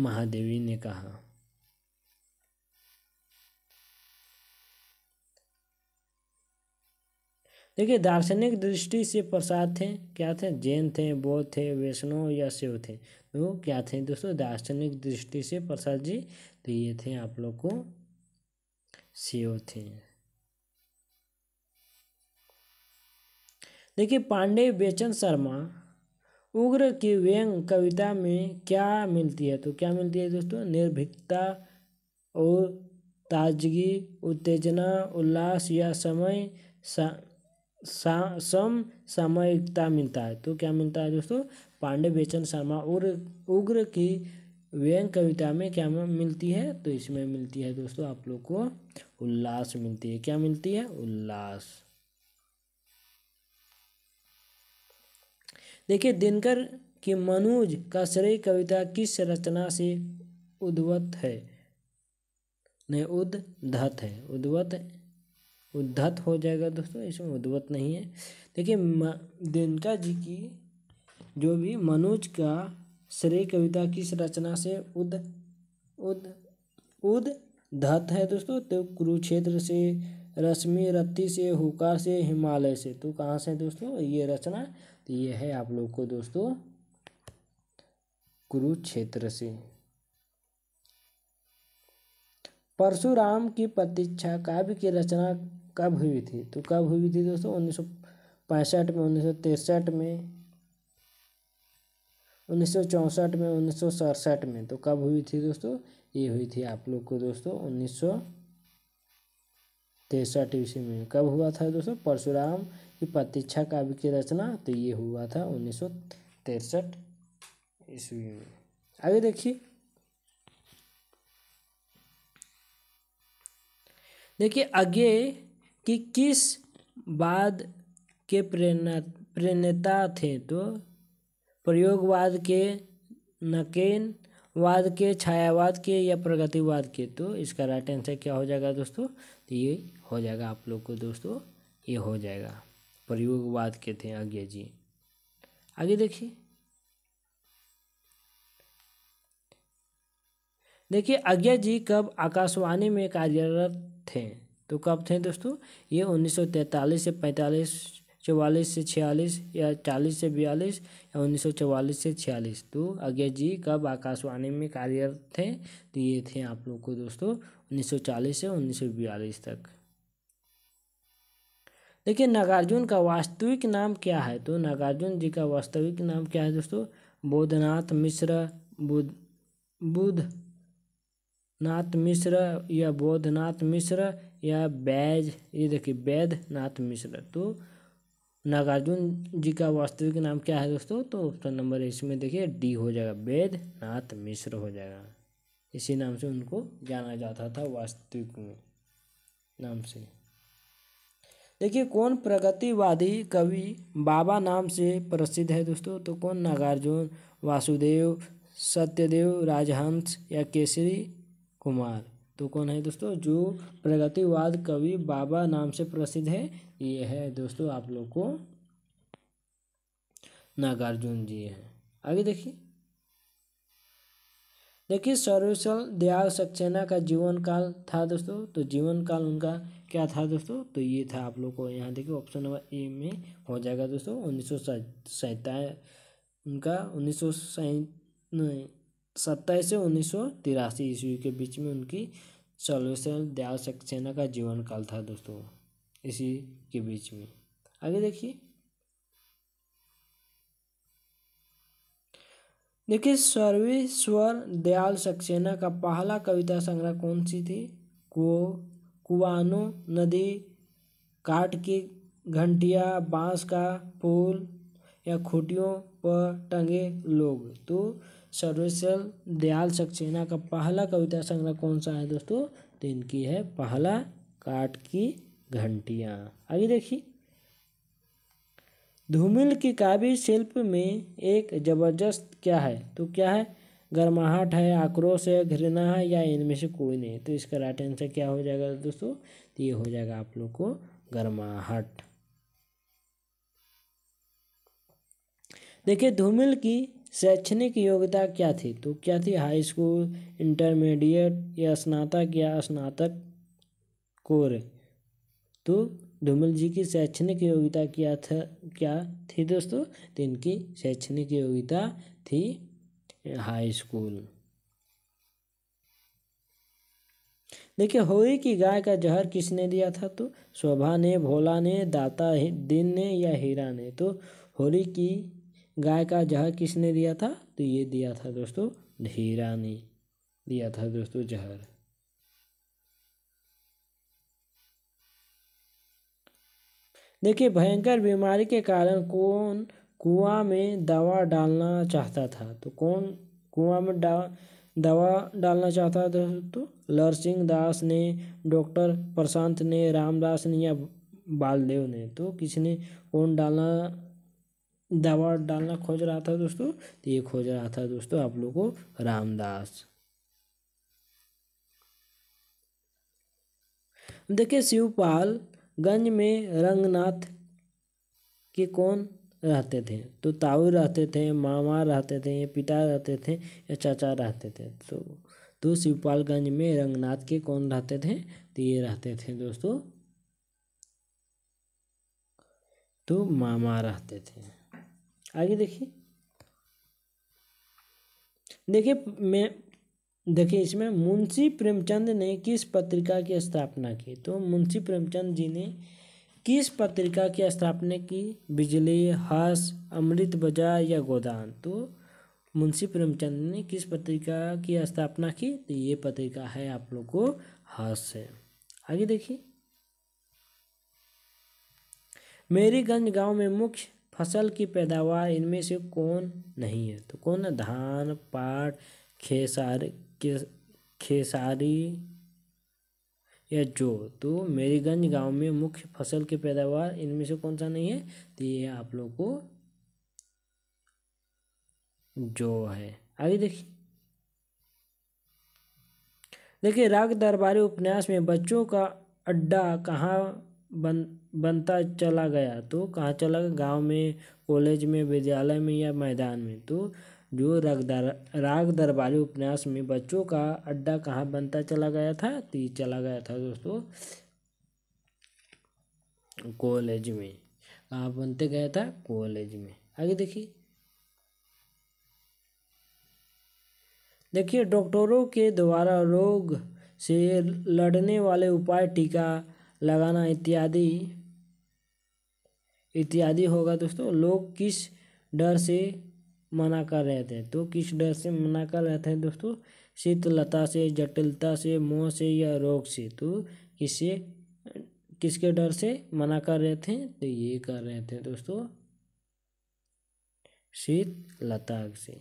महादेवी ने कहा देखिए दार्शनिक दृष्टि से प्रसाद थे क्या थे जैन थे बौद्ध थे वैष्णव या शिव थे तो क्या थे दोस्तों दार्शनिक दृष्टि से प्रसाद जी तो ये थे आप लोग को शिव थे देखिए पांडे बेचन शर्मा उग्र की व्यंग कविता में क्या मिलती है तो क्या मिलती है दोस्तों निर्भीकता और ताजगी उत्तेजना उल्लास या समय सम सामयिकता मिलता है तो क्या मिलता है दोस्तों पांडे बेचन शर्मा उग्र उग्र की व्यंग कविता में क्या मिलती है तो इसमें मिलती है दोस्तों आप लोग को उल्लास मिलती है क्या मिलती है उल्लास देखिए दिनकर की मनोज का श्रेय कविता किस रचना से उद्वत है नहीं उद्धत है उद्वत उद्धत हो जाएगा दोस्तों इसमें उद्वत नहीं है देखिए दिनका जी की जो भी मनोज का श्रेय कविता किस रचना से उद उद उद धत है दोस्तों तो कुरुक्षेत्र से रश्मि रत्ती से हुकार से हिमालय से तो कहाँ से दोस्तों ये रचना तो ये है आप लोग को दोस्तों कुरुक्षेत्र से परशुराम की प्रतीक्षा काव्य की रचना कब हुई थी तो कब हुई थी दोस्तों उन्नीस में उन्नीस में उन्नीस में उन्नीस में तो कब हुई थी दोस्तों ये हुई थी आप लोग को दोस्तों उन्नीस सौ तिरसठ ईस्वी में कब हुआ था दोस्तों परशुराम की प्रतीक्षा काव्य की रचना तो ये हुआ था उन्नीस सौ तिरसठ ईस्वी में आगे देखिए देखिए आगे कि किस वाद के प्रेरणा प्रेरणता थे तो प्रयोगवाद के नकेन वाद के छायावाद के या प्रगतिवाद के तो इसका राइट आंसर क्या हो जाएगा दोस्तों तो ये हो जाएगा आप लोग को दोस्तों ये हो जाएगा प्रयोगवाद के थे आज्ञा जी आगे देखिए देखिए आज्ञा जी कब आकाशवाणी में कार्यरत थे तो कब थे दोस्तों ये 1943 से 45 चौवालीस से छियालीस या चालीस से बयालीस या उन्नीस सौ चौवालीस से छियालीस तो अज्ञा जी कब आकाशवाणी में कार्यरत थे तो ये थे आप लोग को दोस्तों उन्नीस सौ चालीस से उन्नीस सौ बयालीस तक देखिए नागार्जुन का वास्तविक नाम क्या है तो नागार्जुन जी का वास्तविक नाम क्या है दोस्तों बोधनाथ मिश्र बुद्ध बुध नाथ मिश्र या बोधनाथ मिश्र या बैज ये देखिए वैद्यनाथ मिश्र तो नागार्जुन जी का वास्तविक नाम क्या है दोस्तों तो ऑप्शन नंबर इसमें देखिए डी हो जाएगा वैद्यनाथ मिश्र हो जाएगा इसी नाम से उनको जाना जाता था वास्तविक में नाम से देखिए कौन प्रगतिवादी कवि बाबा नाम से प्रसिद्ध है दोस्तों तो कौन नागार्जुन वासुदेव सत्यदेव राजहंस या केसरी कुमार तो कौन है दोस्तों जो प्रगतिवाद कवि बाबा नाम से प्रसिद्ध है ये है दोस्तों आप लोग को नागार्जुन जी है आगे देखिए देखिए सर्वेश्वर दयाल सक्सेना का जीवन काल था दोस्तों तो जीवन काल उनका क्या था दोस्तों तो ये था आप लोग को यहाँ देखिए ऑप्शन नंबर ए में हो जाएगा दोस्तों उन्नीस सौ उनका उन्नीस सौ सत्ताईस से उन्नीस सौ तिरासी ईस्वी के बीच में उनकी सर्वेश्वर दयाल सक्सेना का जीवन काल था दोस्तों इसी के बीच में आगे देखिए देखिए सर्वेश्वर दयाल सक्सेना का पहला कविता संग्रह कौन सी थी को कुआनो नदी काट की घंटिया बांस का फूल या खुटियों पर टंगे लोग तो सर्वेश्वर दयाल सक्सेना का पहला कविता संग्रह कौन सा है दोस्तों तो इनकी है पहला काट की घंटियाँ आगे देखिए धूमिल की काव्य शिल्प में एक जबरदस्त क्या है तो क्या है गर्माहट है आक्रोश है घृणा है या इनमें से कोई नहीं तो इसका राइट आंसर क्या हो जाएगा दोस्तों तो ये हो जाएगा आप लोग को गर्माहट देखिए धूमिल की शैक्षणिक योग्यता क्या थी तो क्या थी हाई स्कूल इंटरमीडिएट या स्नातक या स्नातक कोर तो धूमल जी की शैक्षणिक योग्यता क्या था क्या थी दोस्तों तो इनकी शैक्षणिक योग्यता थी हाई स्कूल देखिए होरी की गाय का जहर किसने दिया था तो शोभा ने भोला ने दाता दिन ने या हीरा ने तो होली की गाय का जहर किसने दिया था तो ये दिया था दोस्तों धीरा ने दिया था दोस्तों जहर देखिए भयंकर बीमारी के कारण कौन कुआं में दवा डालना चाहता था तो कौन कुआं में डा दवा डालना चाहता था दोस्तों लर सिंह दास ने डॉक्टर प्रशांत ने रामदास ने या बालदेव ने तो किसने कौन डालना दवा डालना खोज रहा था दोस्तों तो ये खोज रहा था दोस्तों आप लोग को रामदास देखिए शिवपाल गंज में रंगनाथ के कौन रहते थे तो ताऊ रहते थे मामा रहते थे या पिता रहते थे या चाचा रहते थे तो तो शिवपालगंज में रंगनाथ के कौन रहते थे तो ये रहते थे दोस्तों तो मामा रहते थे आगे देखिए देखिए मैं देखिए इसमें मुंशी प्रेमचंद ने किस पत्रिका की स्थापना की तो मुंशी प्रेमचंद जी ने किस पत्रिका की स्थापना की बिजली हर्ष अमृत बाजार या गोदान तो मुंशी प्रेमचंद ने किस पत्रिका की स्थापना की तो ये पत्रिका है आप लोग को हर्ष से आगे देखिए मेरीगंज गांव में मुख्य फसल की पैदावार इनमें से कौन नहीं है तो कौन धान पाट खेसार खेसारी या जो तो मेरीगंज गांव में मुख्य फसल की पैदावार इनमें से कौन सा नहीं है तो ये आप लोग को जो है आगे देखिए देखिए राग दरबारी उपन्यास में बच्चों का अड्डा कहाँ बन बनता चला गया तो कहाँ चला गया गाँव में कॉलेज में विद्यालय में या मैदान में तो जो रागदार राग दरबारी उपन्यास में बच्चों का अड्डा कहाँ बनता चला गया था तो चला गया था दोस्तों कॉलेज में कहाँ बनते गया था कॉलेज में आगे देखिए देखिए डॉक्टरों के द्वारा रोग से लड़ने वाले उपाय टीका लगाना इत्यादि इत्यादि होगा दोस्तों लोग किस डर से मना कर रहे थे तो किस डर से मना कर रहे थे दोस्तों शीतलता से जटिलता से मोह से या रोग से तो किससे किसके डर से मना कर रहे थे तो ये कर रहे थे दोस्तों शीतलता से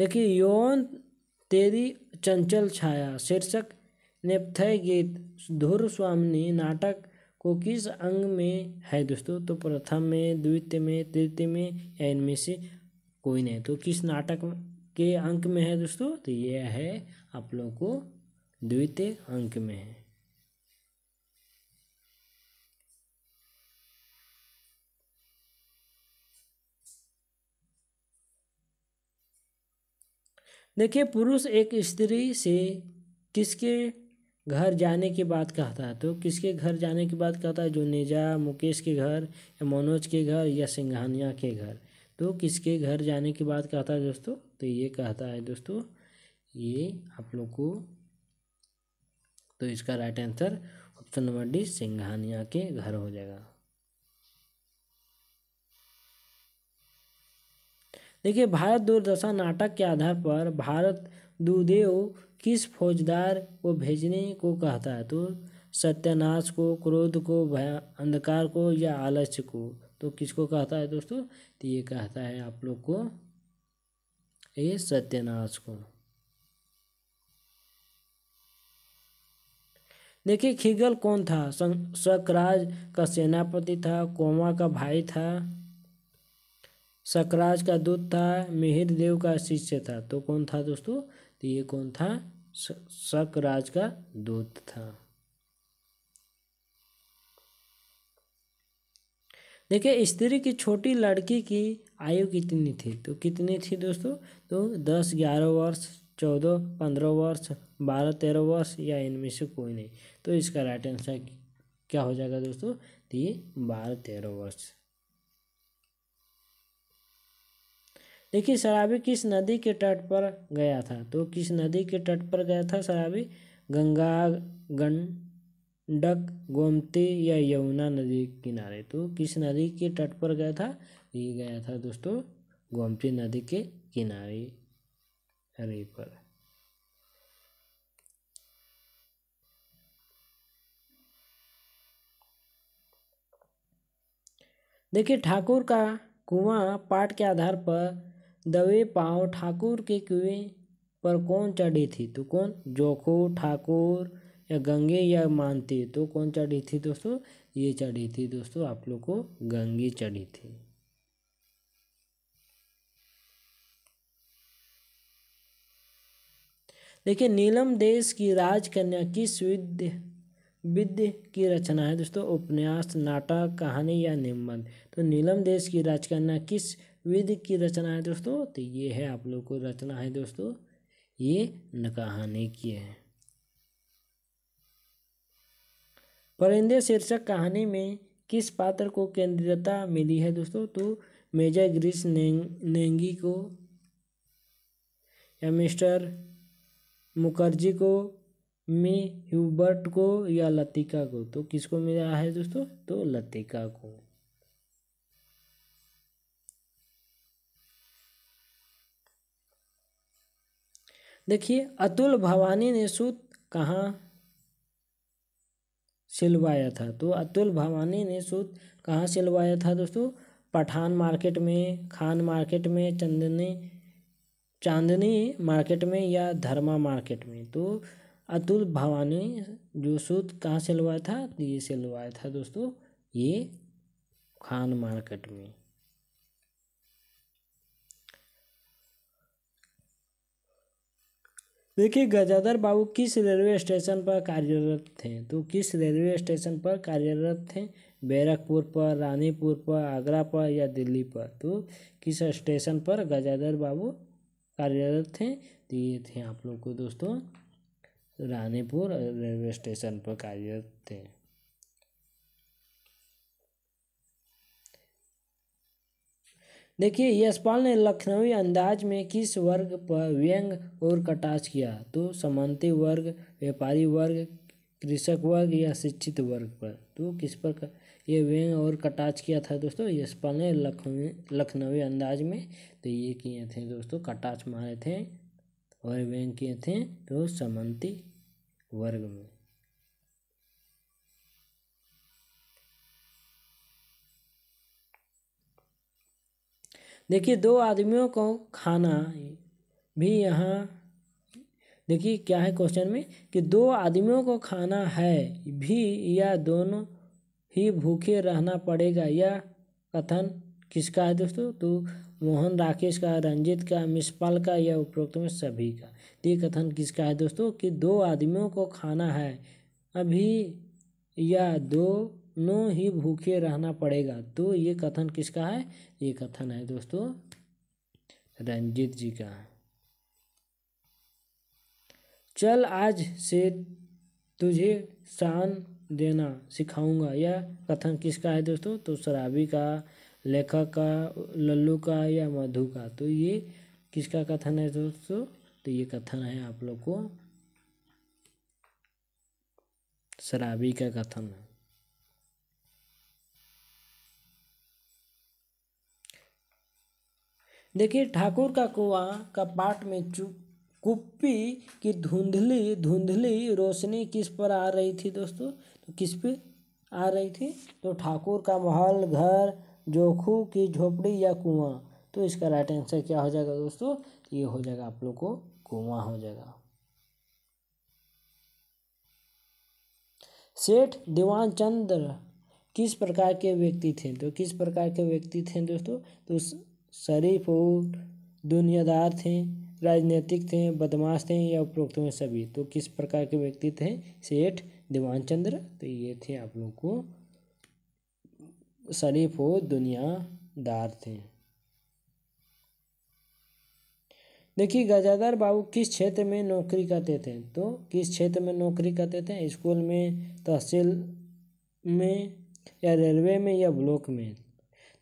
देखिए यौन तेरी चंचल छाया शीर्षक नेपथय गीत धुर स्वामी नाटक को किस अंग में है दोस्तों तो प्रथम में द्वितीय में तृतीय में या इनमें से कोई नहीं तो किस नाटक के अंक में है दोस्तों तो यह है आप लोग को द्वितीय अंक में है देखिए पुरुष एक स्त्री से किसके घर जाने की बात कहता है तो किसके घर जाने की बात कहता है जो नेजा मुकेश के घर या मनोज के घर या सिंघानिया के घर तो किसके घर जाने की बात कहता है दोस्तों तो ये कहता है दोस्तों ये आप लोग को तो इसका right answer option number D Singhania के घर हो जाएगा देखिए भारत दूरदर्शन नाटक के आधार पर भारत दुदेव किस फौजदार को भेजने को कहता है तो सत्यानाश को क्रोध को भय अंधकार को या आलस्य को तो किसको कहता है दोस्तों तो ये कहता है आप लोग को ये सत्यानाश को देखिए खिगल कौन था सकराज का सेनापति था कोमा का भाई था सकराज का दूत था मिहिर देव का शिष्य था तो कौन था दोस्तों तो ये कौन था सकराज का दूत था देखिए स्त्री की छोटी लड़की की आयु कितनी थी तो कितनी थी दोस्तों तो दस ग्यारह वर्ष चौदह पंद्रह वर्ष बारह तेरह वर्ष या इनमें से कोई नहीं तो इसका राइट आंसर क्या हो जाएगा दोस्तों तो ये बारह तेरह वर्ष देखिए शराबी किस नदी के तट पर गया था तो किस नदी के तट पर गया था शराबी गंगा गंडक गोमती या यमुना नदी किनारे तो किस नदी के तट पर गया था ये गया था दोस्तों गोमती नदी के किनारे अरे पर देखिए ठाकुर का कुआं पाठ के आधार पर दवे पाँव ठाकुर के कुएं पर कौन चढ़ी थी तो कौन जोखो ठाकुर या गंगे या मानती तो कौन चढ़ी थी दोस्तों ये चढ़ी थी दोस्तों आप लोग को गंगे चढ़ी थी देखिए नीलम देश की राजकन्या किस विद्य विद्य की रचना है दोस्तों उपन्यास नाटक कहानी या निबंध तो नीलम देश की राजकन्या किस वेद की रचना है दोस्तों तो ये है आप लोग को रचना है दोस्तों ये नकाहाने की है परिंदे शीर्षक कहानी में किस पात्र को केंद्रीयता मिली है दोस्तों तो मेजर ग्रीस नेंगी को या मिस्टर मुखर्जी को मी ह्यूबर्ट को या लतिका को तो किसको मिला है दोस्तों तो लतिका को देखिए अतुल भवानी ने सूत कहाँ सिलवाया था तो अतुल भवानी ने सूत कहाँ सिलवाया था दोस्तों पठान मार्केट में खान मार्केट में चंदनी चांदनी मार्केट में या धर्मा मार्केट में तो अतुल भवानी जो सूत कहाँ सिलवाया था ये सिलवाया था दोस्तों ये खान मार्केट में देखिए गजाधर बाबू किस रेलवे स्टेशन पर कार्यरत थे तो किस रेलवे स्टेशन पर कार्यरत थे बैरकपुर पर रानीपुर पर आगरा पर या दिल्ली पर तो किस स्टेशन पर गजाधर बाबू कार्यरत थे तो ये थे आप लोग को दोस्तों रानीपुर रेलवे स्टेशन पर कार्यरत थे देखिए यशपाल ने लखनवी अंदाज में किस वर्ग पर व्यंग और कटाक्ष किया तो समानते वर्ग व्यापारी वर्ग कृषक वर्ग या शिक्षित वर्ग पर तो किस पर कर... ये व्यंग और कटाच किया था दोस्तों यशपाल ने लखनवी लखनवी अंदाज में तो ये किए थे दोस्तों कटाच मारे थे और व्यंग किए थे तो समंती वर्ग में देखिए दो आदमियों को खाना भी यहाँ देखिए क्या है क्वेश्चन में कि दो आदमियों को खाना है भी या दोनों ही भूखे रहना पड़ेगा यह कथन किसका है दोस्तों तो मोहन राकेश का रंजित का मिसपाल का या उपरोक्त में सभी का तो ये कथन किसका है दोस्तों कि दो आदमियों को खाना है अभी या दो नो ही भूखे रहना पड़ेगा तो ये कथन किसका है ये कथन है दोस्तों रंजीत जी का चल आज से तुझे शान देना सिखाऊंगा यह कथन किसका है दोस्तों तो शराबी का लेखक का लल्लू का या मधु का तो ये किसका कथन है दोस्तों तो ये कथन है आप लोग को शराबी का कथन है देखिए ठाकुर का कुआं का पाठ में चुप कुप्पी की धुंधली धुंधली रोशनी किस पर आ रही थी दोस्तों तो किस पे आ रही थी तो ठाकुर का महल घर जोखू की झोपड़ी या कुआं तो इसका राइट आंसर क्या हो जाएगा दोस्तों ये हो जाएगा आप लोग को कुआं हो जाएगा सेठ दीवान चंद्र किस प्रकार के व्यक्ति थे तो किस प्रकार के व्यक्ति थे दोस्तों तो शरीफ हो दुनियादार थे राजनीतिक थे बदमाश थे या उपरोक्त में सभी तो किस प्रकार के व्यक्ति थे सेठ दीवान चंद्र तो ये थे आप लोग को शरीफ हो दुनियादार थे देखिए गजादार बाबू किस क्षेत्र में नौकरी करते थे तो किस क्षेत्र में नौकरी करते थे स्कूल में तहसील में या रेलवे में या ब्लॉक में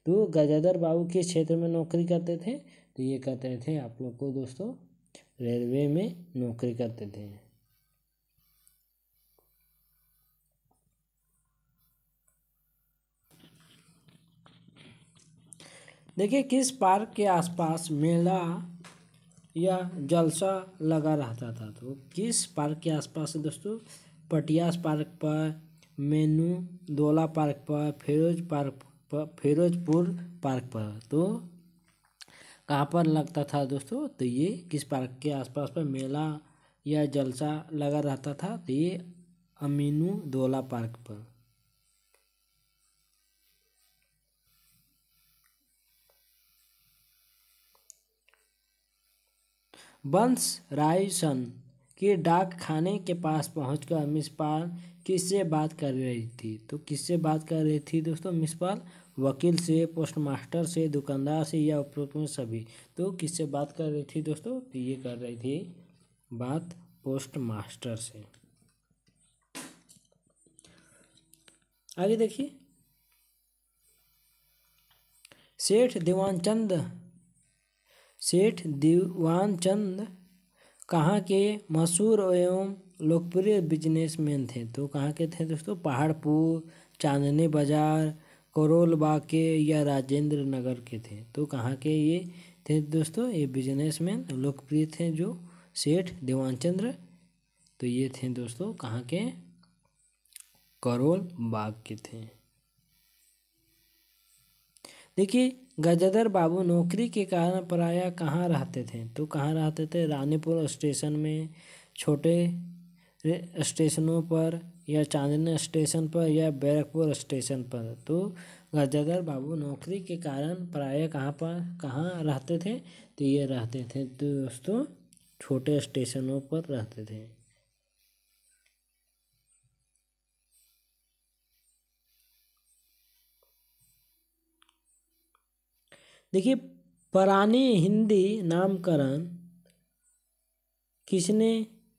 तो गजाधर बाबू किस क्षेत्र में नौकरी करते थे तो ये कहते थे आप लोग को दोस्तों रेलवे में नौकरी करते थे देखिए किस पार्क के आसपास मेला या जलसा लगा रहता था तो किस पार्क के आसपास दोस्तों पटियास पार्क पर मेनू दोला पार्क पर फिरोज पार्क फिरोजपुर पार्क पर तो कहाँ पर लगता था दोस्तों तो ये किस पार्क के आसपास पर मेला या जलसा लगा रहता था तो ये अमीनू दोला पार्क पर बंस राय सन के डाक खाने के पास पहुंचकर मिस पाल किससे बात कर रही थी तो किससे बात कर रही थी दोस्तों म्यूनसिपल वकील से पोस्ट मास्टर से दुकानदार से या उपरोक्त में सभी तो किससे बात कर रही थी दोस्तों तो ये कर रही थी बात पोस्ट मास्टर से आगे देखिए सेठ दीवान चंद सेठ दीवान चंद कहाँ के मशहूर एवं लोकप्रिय बिजनेसमैन थे तो कहाँ के थे दोस्तों पहाड़पुर चांदनी बाजार बाग के या राजेंद्र नगर के थे तो कहाँ के ये थे दोस्तों ये बिजनेसमैन लोकप्रिय थे जो सेठ दीवान चंद्र तो ये थे दोस्तों कहाँ के करोल बाग के थे देखिए गजाधर बाबू नौकरी के कारण प्रायः कहाँ रहते थे तो कहाँ रहते थे रानीपुर स्टेशन में छोटे स्टेशनों पर या चांदनी स्टेशन पर या बैरकपुर स्टेशन पर तो गजाधर बाबू नौकरी के कारण प्राय कहाँ पर कहाँ रहते थे तो ये रहते थे तो दोस्तों छोटे स्टेशनों पर रहते थे देखिए पुराने हिंदी नामकरण किसने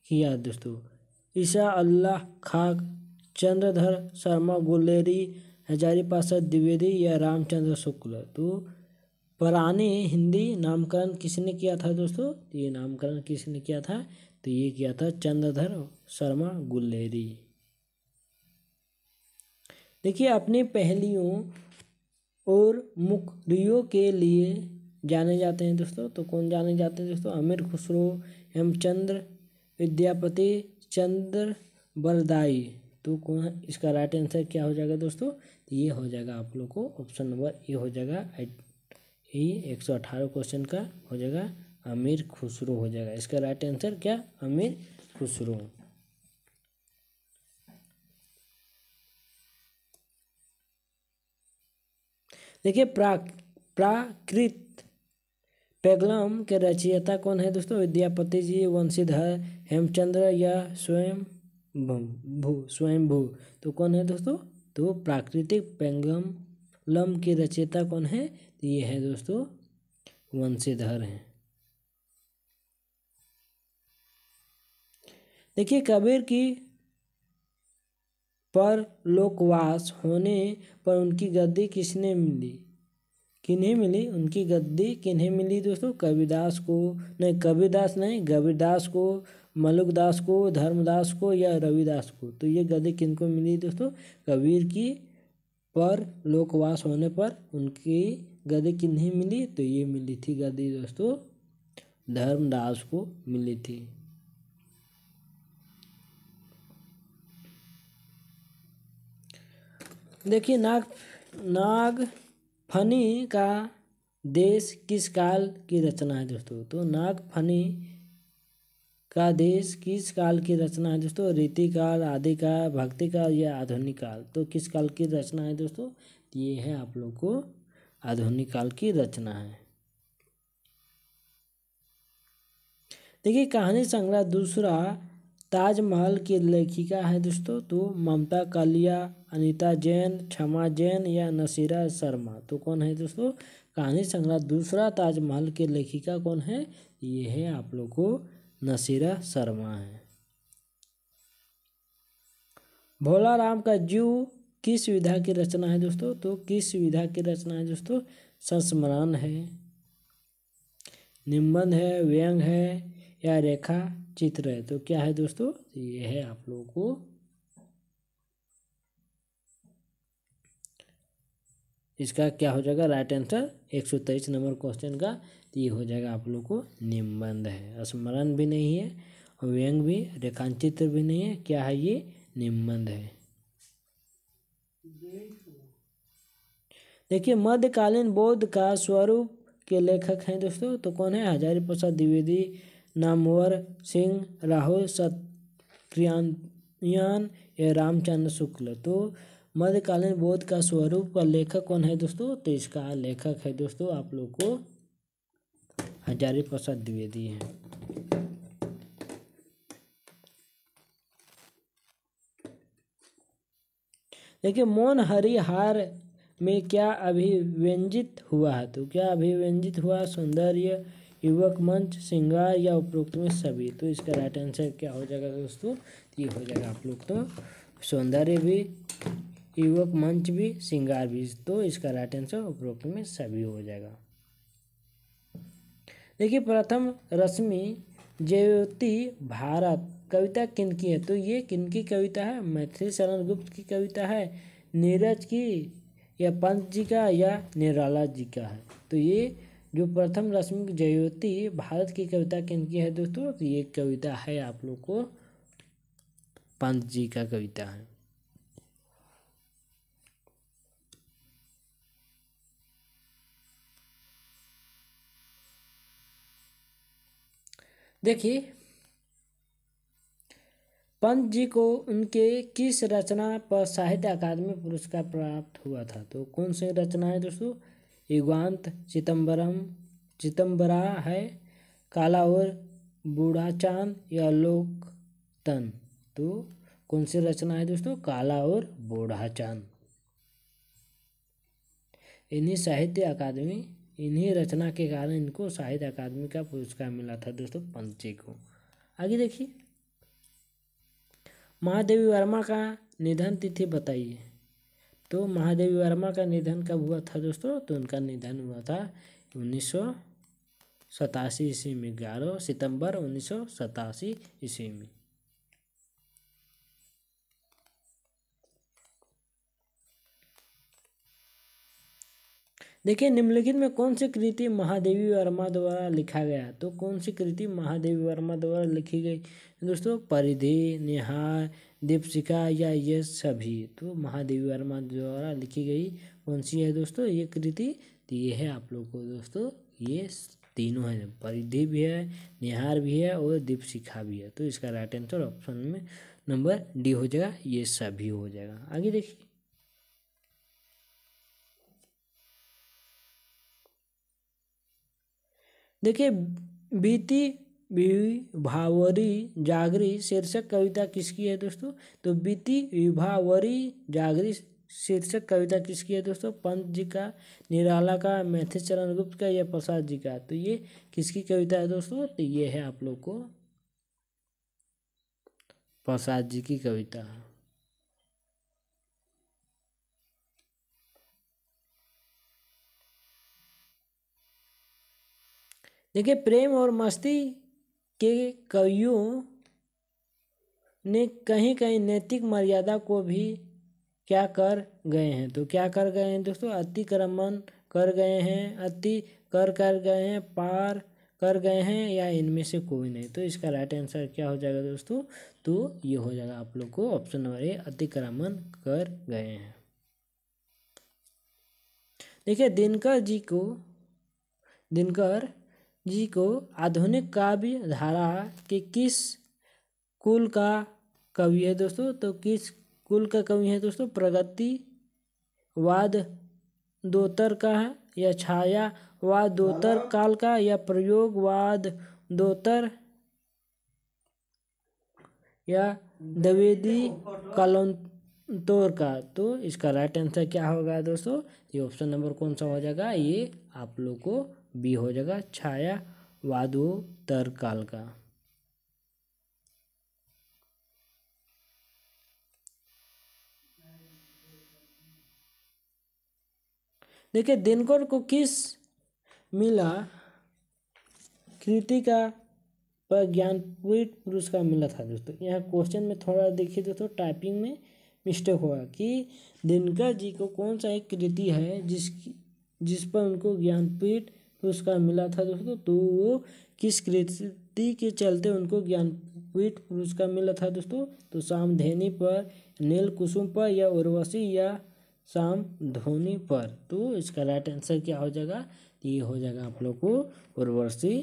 किया दोस्तों ईशा अल्लाह खाक चंद्रधर शर्मा गुलेरी हजारी पासा द्विवेदी या रामचंद्र शुक्ल तो पुराने हिंदी नामकरण किसने किया था दोस्तों तो ये नामकरण किसने किया था तो ये किया था चंद्रधर शर्मा गुल्लेरी देखिए अपनी पहलियों और मुखरियों के लिए जाने जाते हैं दोस्तों तो कौन जाने जाते हैं दोस्तों अमीर खुसरो हेमचंद्र विद्यापति चंद्र बलदाई तो कौन इसका राइट आंसर क्या हो जाएगा दोस्तों तो ये हो जाएगा आप लोग को ऑप्शन नंबर ए हो जाएगा ये एक सौ अठारह क्वेश्चन का हो जाएगा अमीर खुसरो हो जाएगा इसका राइट आंसर क्या अमीर खुसरो देखिए प्रा प्राकृत पेगलम के रचयिता कौन है दोस्तों विद्यापति जी वंशीधर हेमचंद्र या स्वयं भू भू तो कौन है दोस्तों तो प्राकृतिक पेंगम लम के रचयिता कौन है तो ये है दोस्तों वंशीधर हैं देखिए कबीर की पर लोकवास होने पर उनकी गद्दी किसने मिली किन्हें मिली उनकी गद्दी किन्हें मिली दोस्तों कबीरदास को नहीं कबीरदास नहीं कबीरदास को मलुकदास को धर्मदास को या रविदास को तो ये गद्य किनको मिली दोस्तों कबीर की पर लोकवास होने पर उनकी गद्य किन्हीं मिली तो ये मिली थी गद्य दोस्तों धर्मदास को मिली थी देखिए नाग नाग फनी का देश किस काल की रचना है दोस्तों तो नाग फनी का देश किस काल की रचना है दोस्तों रीतिकाल भक्ति भक्तिकाल या आधुनिक काल तो किस काल की रचना है दोस्तों ये है आप लोग को आधुनिक काल की रचना है देखिए कहानी संग्रह दूसरा ताजमहल की लेखिका है दोस्तों तो ममता कालिया अनीता जैन क्षमा जैन या नसीरा शर्मा तो कौन है दोस्तों कहानी संग्रह दूसरा ताजमहल की लेखिका कौन है ये है आप लोग को नसीरा शर्मा है भोला राम का जीव किस विधा की रचना है दोस्तों तो किस विधा की रचना है दोस्तों संस्मरण है निबंध है व्यंग है या रेखा चित्र है तो क्या है दोस्तों तो ये है आप लोगों को इसका क्या हो जाएगा राइट आंसर एक सौ तेईस नंबर क्वेश्चन का तो ये हो जाएगा आप लोग को निम्बंध है स्मरण भी नहीं है व्यंग भी रेखांचित्र भी नहीं है क्या है ये निम्बंध है देखिए मध्यकालीन बौद्ध का स्वरूप के लेखक हैं दोस्तों तो कौन है हजारी प्रसाद द्विवेदी नामवर सिंह राहुल सत्यान या रामचंद्र शुक्ल तो मध्यकालीन बौद्ध का स्वरूप का लेखक कौन है दोस्तों तो इसका लेखक है दोस्तों आप लोग को हजारी प्रसाद द्विवेदी हैं देखिए मोन हरिहार में क्या अभिव्यंजित हुआ है तो क्या अभिव्यंजित हुआ सौंदर्य युवक मंच श्रृंगार या उपरोक्त में सभी तो इसका राइट आंसर क्या हो जाएगा दोस्तों ये हो जाएगा आप लोग तो सौंदर्य भी युवक मंच भी श्रृंगार भी तो इसका राइट आंसर उपरोक्त में सभी हो जाएगा देखिए प्रथम रश्मि ज्योति भारत कविता किन की है तो ये किन की कविता है मैथिली शरण गुप्त की कविता है नीरज की या पंत जी का या निराला जी का है तो ये जो प्रथम रश्मि जयोति भारत की कविता किन की है दोस्तों तो ये कविता है आप लोग को पंत जी का कविता है देखिए पंत जी को उनके किस रचना पर साहित्य अकादमी पुरस्कार प्राप्त हुआ था तो कौन सी रचना है दोस्तों युगांत चिदम्बरम चिदम्बरा है काला और बूढ़ा चांद या लोकतन तो कौन सी रचना है दोस्तों काला और बूढ़ा चांद इन्हीं साहित्य अकादमी इन्हीं रचना के कारण इनको साहित्य अकादमी का पुरस्कार मिला था दोस्तों पंचे को आगे देखिए महादेवी वर्मा का निधन तिथि बताइए तो महादेवी वर्मा का निधन कब हुआ था दोस्तों तो उनका निधन हुआ था उन्नीस सौ सतासी ईस्वी में ग्यारह सितंबर उन्नीस सौ सतासी ईस्वी में देखिए निम्नलिखित में कौन सी कृति महादेवी वर्मा द्वारा लिखा गया तो कौन सी कृति महादेवी वर्मा द्वारा लिखी गई दोस्तों परिधि निहार दीपशिखा या ये सभी तो महादेवी वर्मा द्वारा लिखी गई कौन सी है दोस्तों ये कृति तो ये है आप लोग को दोस्तों ये तीनों है परिधि भी है निहार भी है और दीपशिखा भी है तो इसका राइट आंसर ऑप्शन में नंबर डी हो जाएगा ये सभी हो जाएगा आगे देखिए देखिए बीती विभावरी जागरी शीर्षक कविता किसकी है दोस्तों तो बीती विभावरी जागरी शीर्षक कविता किसकी है दोस्तों पंत जी का निराला का मैथिल चरण गुप्त का या प्रसाद जी का तो ये किसकी कविता है दोस्तों तो ये है आप लोग को प्रसाद जी की कविता देखिए प्रेम और मस्ती के कवियों ने कहीं कहीं नैतिक मर्यादा को भी क्या कर गए हैं तो क्या कर गए हैं दोस्तों अतिक्रमण कर गए हैं अति कर कर गए हैं पार कर गए हैं या इनमें से कोई नहीं तो इसका राइट आंसर क्या हो जाएगा दोस्तों तो ये हो जाएगा आप लोग को ऑप्शन नंबर ए अतिक्रमण कर गए हैं देखिए दिनकर जी को दिनकर जी को आधुनिक काव्य धारा के किस कुल का कवि है दोस्तों तो किस कुल का कवि है दोस्तों प्रगति वाद दोतर का है या छाया वाद दोतर काल का या प्रयोगवाद दोतर या द्विवेदी कलंतोर का तो इसका राइट आंसर क्या होगा दोस्तों ये ऑप्शन नंबर कौन सा हो जाएगा ये आप लोग को बी हो जाएगा छाया वादो काल का देखिए दिनकर को किस मिला कृति का पर ज्ञानपीठ पुरस्कार मिला था दोस्तों यहाँ क्वेश्चन में थोड़ा देखिए दोस्तों टाइपिंग में मिस्टेक हुआ कि दिनकर जी को कौन सा एक कृति है जिसकी जिस पर उनको ज्ञानपीठ पुरस्कार मिला था दोस्तों तो वो किस कृति के चलते उनको ज्ञानपीठ पुरस्कार मिला था दोस्तों तो शाम धैनी पर नील कुसुम पर या उर्वशी या शाम धोनी पर तो इसका राइट आंसर क्या हो जाएगा ये हो जाएगा आप लोग को उर्वशी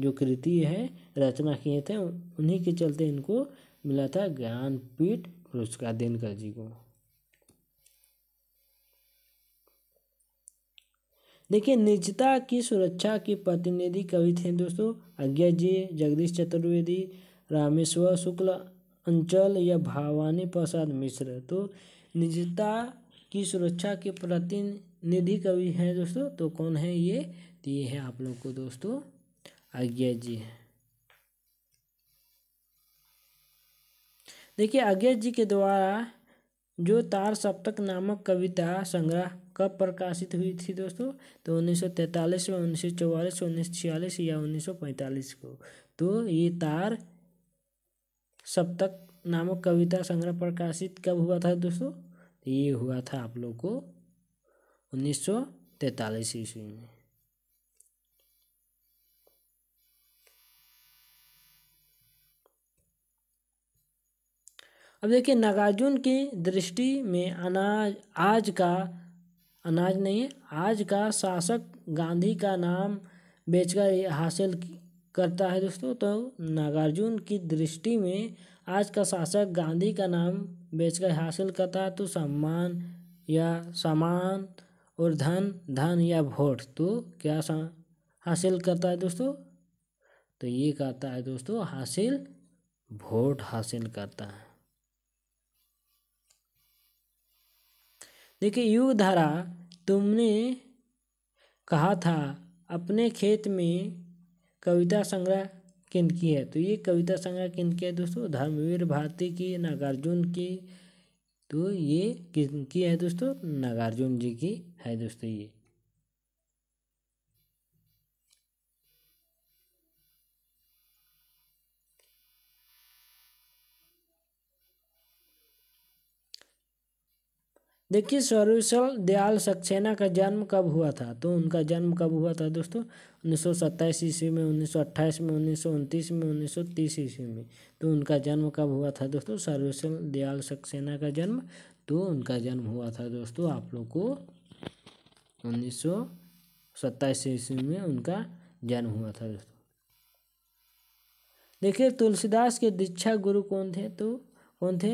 जो कृति है रचना किए थे उन्हीं के चलते इनको मिला था ज्ञानपीठ पुरस्कार दिनकर जी को देखिए निजता की सुरक्षा की प्रतिनिधि कवि थे दोस्तों अज्ञा जी जगदीश चतुर्वेदी रामेश्वर शुक्ल अंचल या भावानी प्रसाद मिश्र तो निजता की सुरक्षा के प्रतिनिधि कवि हैं दोस्तों तो कौन है ये तो ये है आप लोग को दोस्तों आज्ञा जी देखिए आज्ञा जी के द्वारा जो तार सप्तक नामक कविता संग्रह कब प्रकाशित हुई थी दोस्तों तो 1943 में उन्नीस सौ चौवालीस उन्नीस छियालीस या 1945 को तो ये तार सप्तक नामक कविता संग्रह प्रकाशित कब हुआ था दोस्तों ये हुआ था आप लोग को उन्नीस सौ तैतालीस ईस्वी में अब देखिए नागार्जुन की दृष्टि में अनाज आज का अनाज नहीं है आज का शासक गांधी का नाम बेचकर हासिल करता है दोस्तों तो नागार्जुन की दृष्टि में आज का शासक गांधी का नाम बेचकर हासिल करता है तो सम्मान या सामान और धन धन या वोट तो क्या हासिल करता है दोस्तों तो ये कहता है दोस्तों हासिल वोट हासिल करता है देखिए युग धारा तुमने कहा था अपने खेत में कविता संग्रह किन की है तो ये कविता संग्रह किन की है दोस्तों धर्मवीर भारती की नागार्जुन की तो ये किन की है दोस्तों नागार्जुन जी की है दोस्तों ये देखिए सौरविशल दयाल सक्सेना का जन्म कब हुआ था तो उनका जन्म कब हुआ था दोस्तों उन्नीस सौ सत्ताईस ईस्वी में उन्नीस सौ अट्ठाईस में उन्नीस सौ उनतीस में उन्नीस सौ तीस ईस्वी में तो उनका जन्म कब हुआ था दोस्तों सौरविशल दयाल सक्सेना का जन्म तो उनका जन्म हुआ था दोस्तों आप लोग को उन्नीस सौ सत्ताईस ईस्वी में उनका जन्म हुआ था दोस्तों देखिए तुलसीदास के दीक्षा गुरु कौन थे तो कौन थे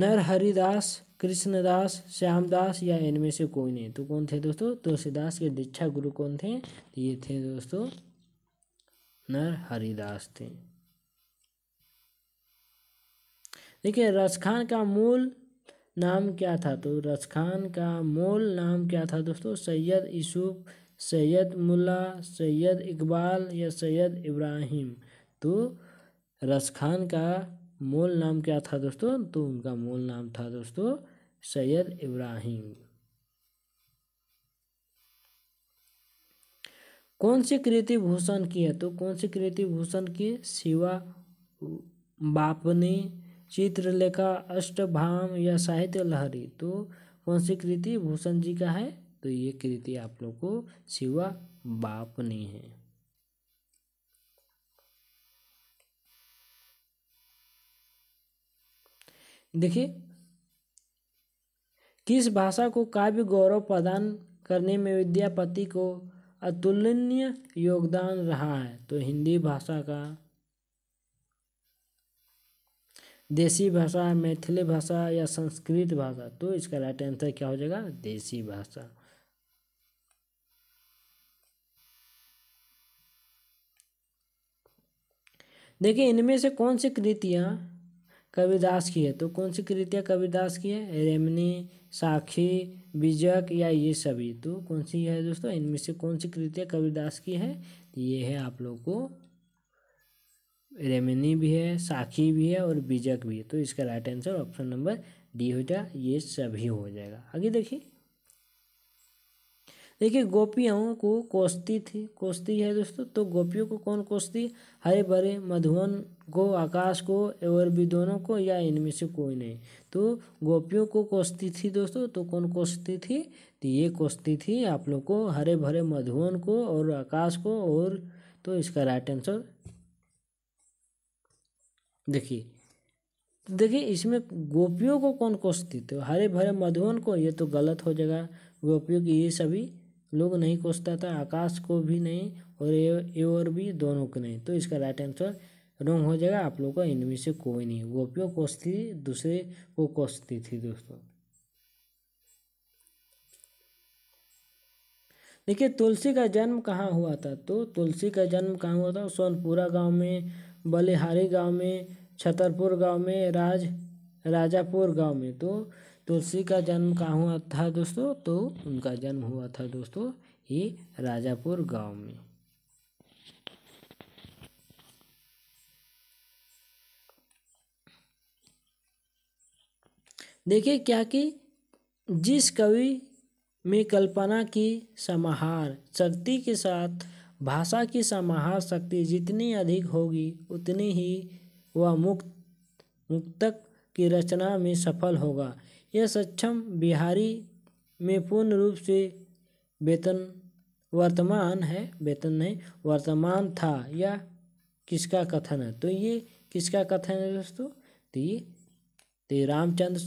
नर हरिदास कृष्णदास श्यामदास या इनमें से कोई नहीं तो कौन थे दोस्तों तुलसीदास के दीक्षा गुरु कौन थे तो ये थे दोस्तों नर हरिदास थे देखिए रसखान का मूल नाम क्या था तो रसखान का मूल नाम क्या था दोस्तों सैयद यूसुफ सैयद मुल्ला सैयद इकबाल या सैयद इब्राहिम तो रसखान का मूल नाम क्या था दोस्तों तो उनका मूल नाम था दोस्तों सैयद इब्राहिम कौन सी कृति भूषण की है तो कौन सी कृति भूषण की शिवा बापनी चित्रलेखा अष्टभाम या साहित्य लहरी तो कौन सी कृति भूषण जी का है तो ये कृति आप लोग को शिवा बापनी है देखिए किस भाषा को काव्य गौरव प्रदान करने में विद्यापति को अतुलनीय योगदान रहा है तो हिंदी भाषा का देसी भाषा मैथिली भाषा या संस्कृत भाषा तो इसका राइट आंसर क्या हो जाएगा देसी भाषा देखिए इनमें से कौन सी कृतियां कबीरदास की है तो कौन सी कृतियाँ कबीरदास की है रेमनी साखी बीजक या ये सभी तो कौन सी है दोस्तों इनमें से कौन सी कृतियाँ कबीरदास की है ये है आप लोग को रेमनी भी है साखी भी है और बीजक भी है तो इसका right answer option number D हो जाएगा ये सभी हो जाएगा आगे देखिए देखिए गोपियों को कोसती थी कोसती है दोस्तों तो गोपियों को कौन कोसती हरे भरे मधुवन को आकाश को और दोनों को या इनमें से कोई नहीं तो गोपियों को कोसती थी दोस्तों तो कौन कोसती थी तो ये कोसती थी आप लोग को हरे भरे मधुवन को और आकाश को और तो इसका राइट आंसर देखिए तो देखिए इसमें गोपियों को कौन कोसती तो हरे भरे मधुवन को ये तो गलत हो जाएगा गोपियों की ये सभी लोग नहीं कोसता था आकाश को भी नहीं और ए, ए और भी दोनों को नहीं तो इसका राइट आंसर रॉन्ग हो जाएगा आप लोग का इनमें से कोई नहीं गोपियों कोसती दूसरे को कोसती थी दोस्तों देखिए तुलसी का जन्म कहाँ हुआ था तो तुलसी का जन्म कहाँ हुआ था सोनपुरा गांव में बलिहारी गांव में छतरपुर गांव में राज राजापुर गांव में तो तुलसी का जन्म कहाँ हुआ था दोस्तों तो उनका जन्म हुआ था दोस्तों ये राजापुर गांव में देखिए क्या कि जिस कवि में कल्पना की समाहार शक्ति के साथ भाषा की समाहार शक्ति जितनी अधिक होगी उतनी ही वह मुक्त मुक्तक की रचना में सफल होगा यह सक्षम बिहारी में पूर्ण रूप से वेतन वर्तमान है वेतन नहीं वर्तमान था या किसका कथन है तो ये किसका कथन है दोस्तों तो ये तो रामचंद्र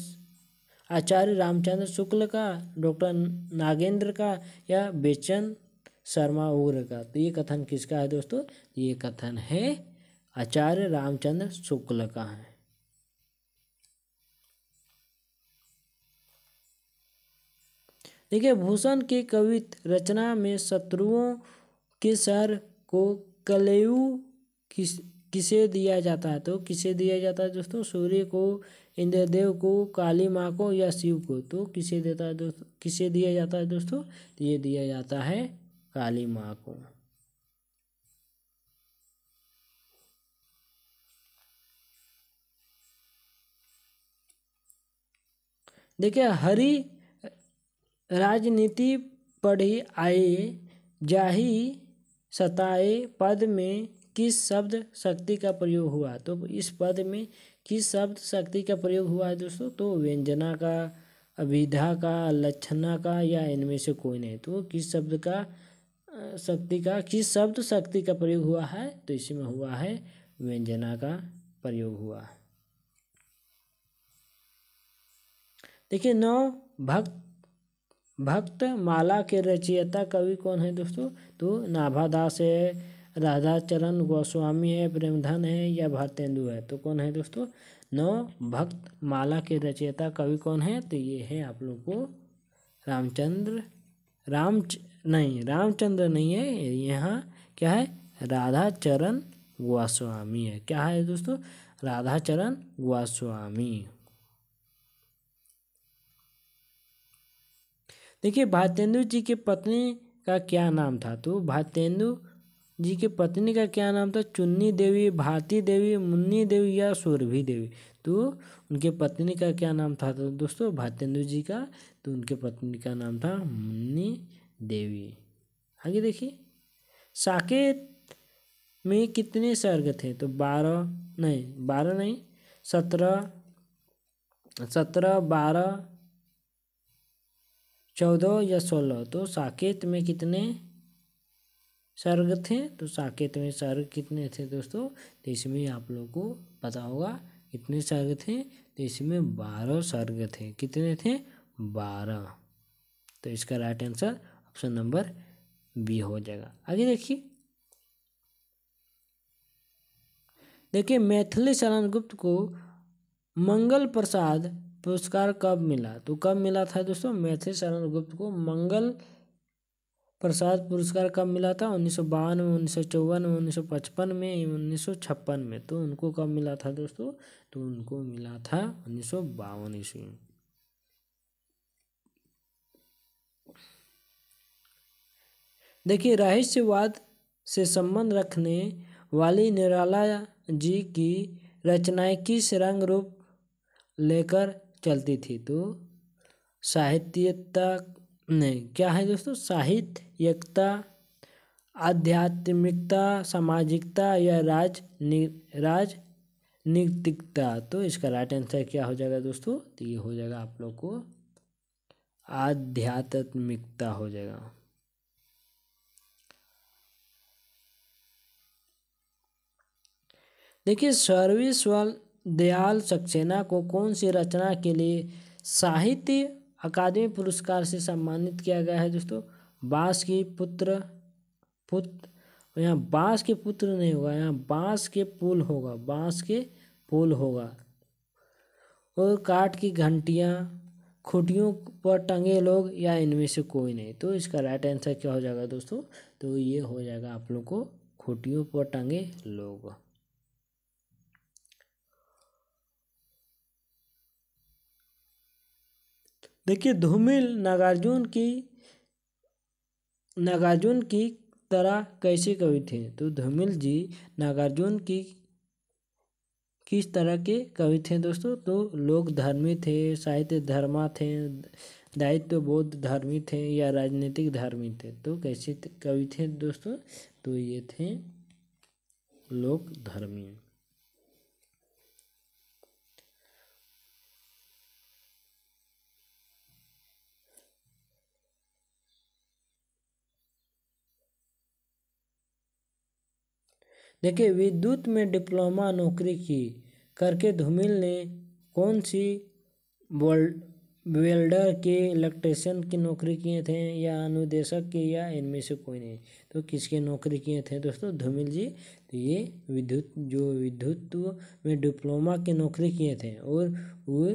आचार्य रामचंद्र शुक्ल का डॉक्टर नागेंद्र का या बेचन शर्मा उग्र का तो ये कथन किसका है दोस्तों ये कथन है आचार्य रामचंद्र शुक्ल का है देखिए भूषण की कवित रचना में शत्रुओं के सर को कलेयु किस किसे दिया जाता है तो किसे दिया जाता है दोस्तों सूर्य को इंद्रदेव को काली माँ को या शिव को तो किसे देता है दोस्तों किसे दिया जाता है दोस्तों तो ये दिया जाता है काली माँ को देखिए हरि राजनीति पढ़ी आए जाहि सताए पद में किस शब्द शक्ति का प्रयोग हुआ तो इस पद में किस शब्द शक्ति का प्रयोग हुआ है दोस्तों तो व्यंजना का अभिधा का लक्षणा का या इनमें से कोई नहीं तो किस शब्द का शक्ति का किस शब्द शक्ति का प्रयोग हुआ है तो इसमें हुआ है व्यंजना का प्रयोग हुआ देखिए नौ भक्त भक्त माला के रचयिता कवि कौन है दोस्तों तो नाभादास है राधाचरण गोस्वामी है प्रेमधन है या भारतेंदु है तो कौन है दोस्तों नौ भक्त माला के रचयिता कवि कौन है तो ये है आप लोग को रामचंद्र राम च... नहीं रामचंद्र नहीं है यहाँ क्या है राधाचरण गोस्वामी है क्या है दोस्तों राधाचरण गोस्वामी देखिए भारतेंदु जी के पत्नी का क्या नाम था तो भारतेंदु जी की पत्नी का क्या नाम था चुन्नी देवी भारती देवी मुन्नी देवी या सुरभि देवी तो उनके पत्नी का क्या नाम था तो दोस्तों भारतेंदु जी का तो उनके पत्नी का नाम था मुन्नी देवी आगे देखिए साकेत में कितने सर्ग थे तो बारह नहीं बारह नहीं सत्रह सत्रह बारह चौदह या सोलह तो साकेत में कितने सर्ग थे तो साकेत में सर्ग कितने थे दोस्तों तो इसमें आप लोग को पता होगा कितने सर्ग थे तो इसमें बारह सर्ग थे कितने थे बारह तो इसका right answer option number B हो जाएगा आगे देखिए देखिए मैथिली शरण गुप्त को मंगल प्रसाद पुरस्कार कब मिला तो कब मिला था दोस्तों मैथिल शरण गुप्त को मंगल प्रसाद पुरस्कार कब मिला था उन्नीस सौ बावन में उन्नीस सौ चौवन में उन्नीस सौ पचपन में उन्नीस सौ छप्पन में तो उनको कब मिला था दोस्तों तो उनको मिला था उन्नीस सौ बावन ईस्वी में देखिए रहस्यवाद से संबंध रखने वाली निराला जी की रचनाएं किस रंग रूप लेकर चलती थी तो साहित्यता नहीं क्या है दोस्तों साहित्यता आध्यात्मिकता सामाजिकता या राज नि, राज तो इसका राइट आंसर क्या हो जाएगा दोस्तों तो ये हो जाएगा आप लोग को आध्यात्मिकता हो जाएगा देखिए सर्विस वाल दयाल सक्सेना को कौन सी रचना के लिए साहित्य अकादमी पुरस्कार से सम्मानित किया गया है दोस्तों बाँस की पुत्र पुत्र यहाँ बाँस के पुत्र नहीं होगा यहाँ बाँस के पुल होगा बाँस के पुल होगा और काट की घंटियाँ खुटियों पर टंगे लोग या इनमें से कोई नहीं तो इसका राइट आंसर क्या हो जाएगा दोस्तों तो ये हो जाएगा आप लोग को खुटियों पर टंगे लोग देखिए धूमिल नागार्जुन की नागार्जुन की तरह कैसे कवि थे तो धूमिल जी नागार्जुन की किस तरह के कवि थे दोस्तों तो लोक धर्मी थे साहित्य धर्मा थे दायित्व तो बौद्ध धर्मी थे या राजनीतिक धर्मी थे तो कैसे कवि थे दोस्तों तो ये थे लोक धर्मी देखिए विद्युत में डिप्लोमा नौकरी की करके धूमिल ने कौन सी वर्ल्ड वेल्डर के इलेक्ट्रिशियन की नौकरी किए थे या अनुदेशक के या इनमें से कोई नहीं तो किसके नौकरी किए थे दोस्तों धूमिल जी तो ये विद्युत जो विद्युत में डिप्लोमा की नौकरी किए थे और वो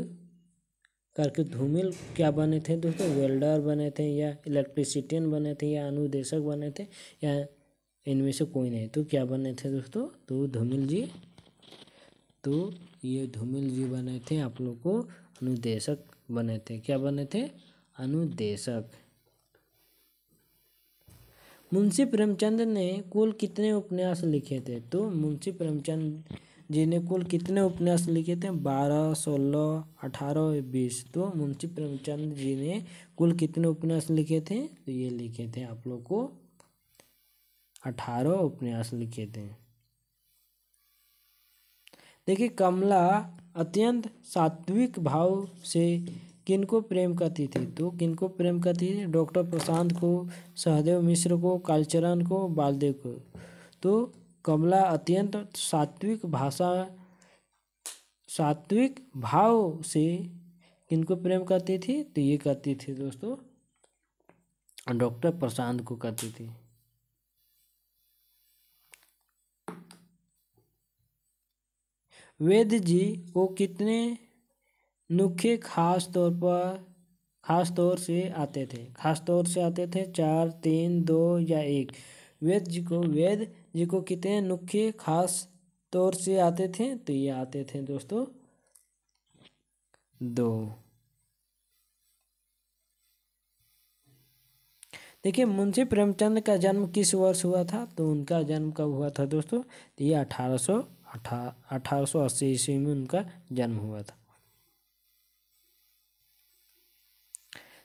करके धूमिल क्या बने थे दोस्तों वेल्डर बने थे या इलेक्ट्रिसिटियन बने थे या अनुदेशक बने थे या इनमें से कोई नहीं तो क्या बने थे दोस्तों तो धूमिल जी तो ये धूमिल जी बने थे आप लोग को अनुदेशक बने थे क्या बने थे अनुदेशक मुंशी प्रेमचंद ने कुल कितने उपन्यास लिखे थे तो मुंशी प्रेमचंद जी ने कुल कितने उपन्यास लिखे थे बारह सोलह अठारह बीस तो मुंशी प्रेमचंद जी ने कुल कितने उपन्यास लिखे थे तो ये लिखे थे आप लोग को अठारह उपन्यास लिखे थे देखिए कमला अत्यंत सात्विक भाव से किनको प्रेम करती थी तो किनको प्रेम करती थी डॉक्टर प्रशांत को सहदेव मिश्र को कालचरण को बालदेव को तो कमला अत्यंत सात्विक भाषा सात्विक भाव से किनको प्रेम करती थी तो ये करती थी दोस्तों डॉक्टर प्रशांत को करती थी वेद जी को कितने नुखे खास तौर पर खास तौर से आते थे खास तौर से आते थे चार तीन दो या एक वेद जी को वेद जी को कितने नुखे खास तौर से आते थे तो ये आते थे दोस्तों दो देखिए मुंशी प्रेमचंद का जन्म किस वर्ष हुआ था तो उनका जन्म कब हुआ था दोस्तों तो ये अठारह सौ अठारह सौ अस्सी ईस्वी में उनका जन्म हुआ था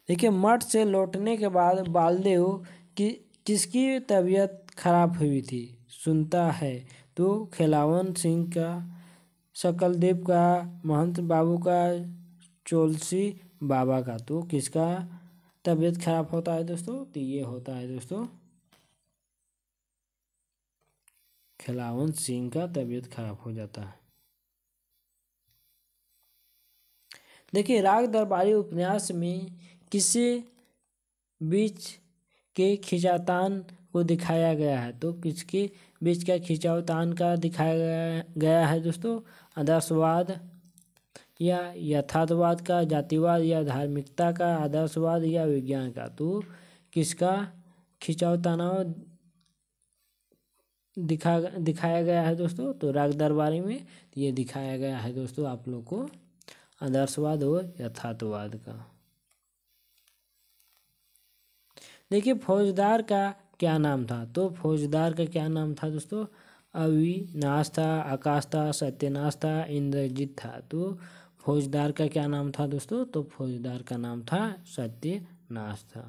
देखिए मठ से लौटने के बाद बालदेव की किसकी तबीयत खराब हुई थी सुनता है तो खिलावन सिंह का शकलदेव का महंत बाबू का चोलसी बाबा का तो किसका तबीयत खराब होता है दोस्तों तो ये होता है दोस्तों खिलावन सिंह का तबीयत खराब हो जाता है देखिए राग दरबारी उपन्यास में किसे बीच के खिंचातान को दिखाया गया है तो किसके बीच का खिंचावतान का दिखाया गया है दोस्तों आदर्शवाद या यथार्थवाद का जातिवाद या धार्मिकता का आदर्शवाद या विज्ञान का तो किसका खिंचाव दिखा दिखाया गया है दोस्तों तो राग दरबारी में ये दिखाया गया है दोस्तों आप लोग को आदर्शवाद और यथार्थवाद का देखिए फौजदार का क्या नाम था तो फौजदार का क्या नाम था दोस्तों अविनाश था आकाश था सत्यनाश था इंद्रजीत था तो फौजदार का क्या नाम था दोस्तों तो फौजदार का नाम था सत्यनाश था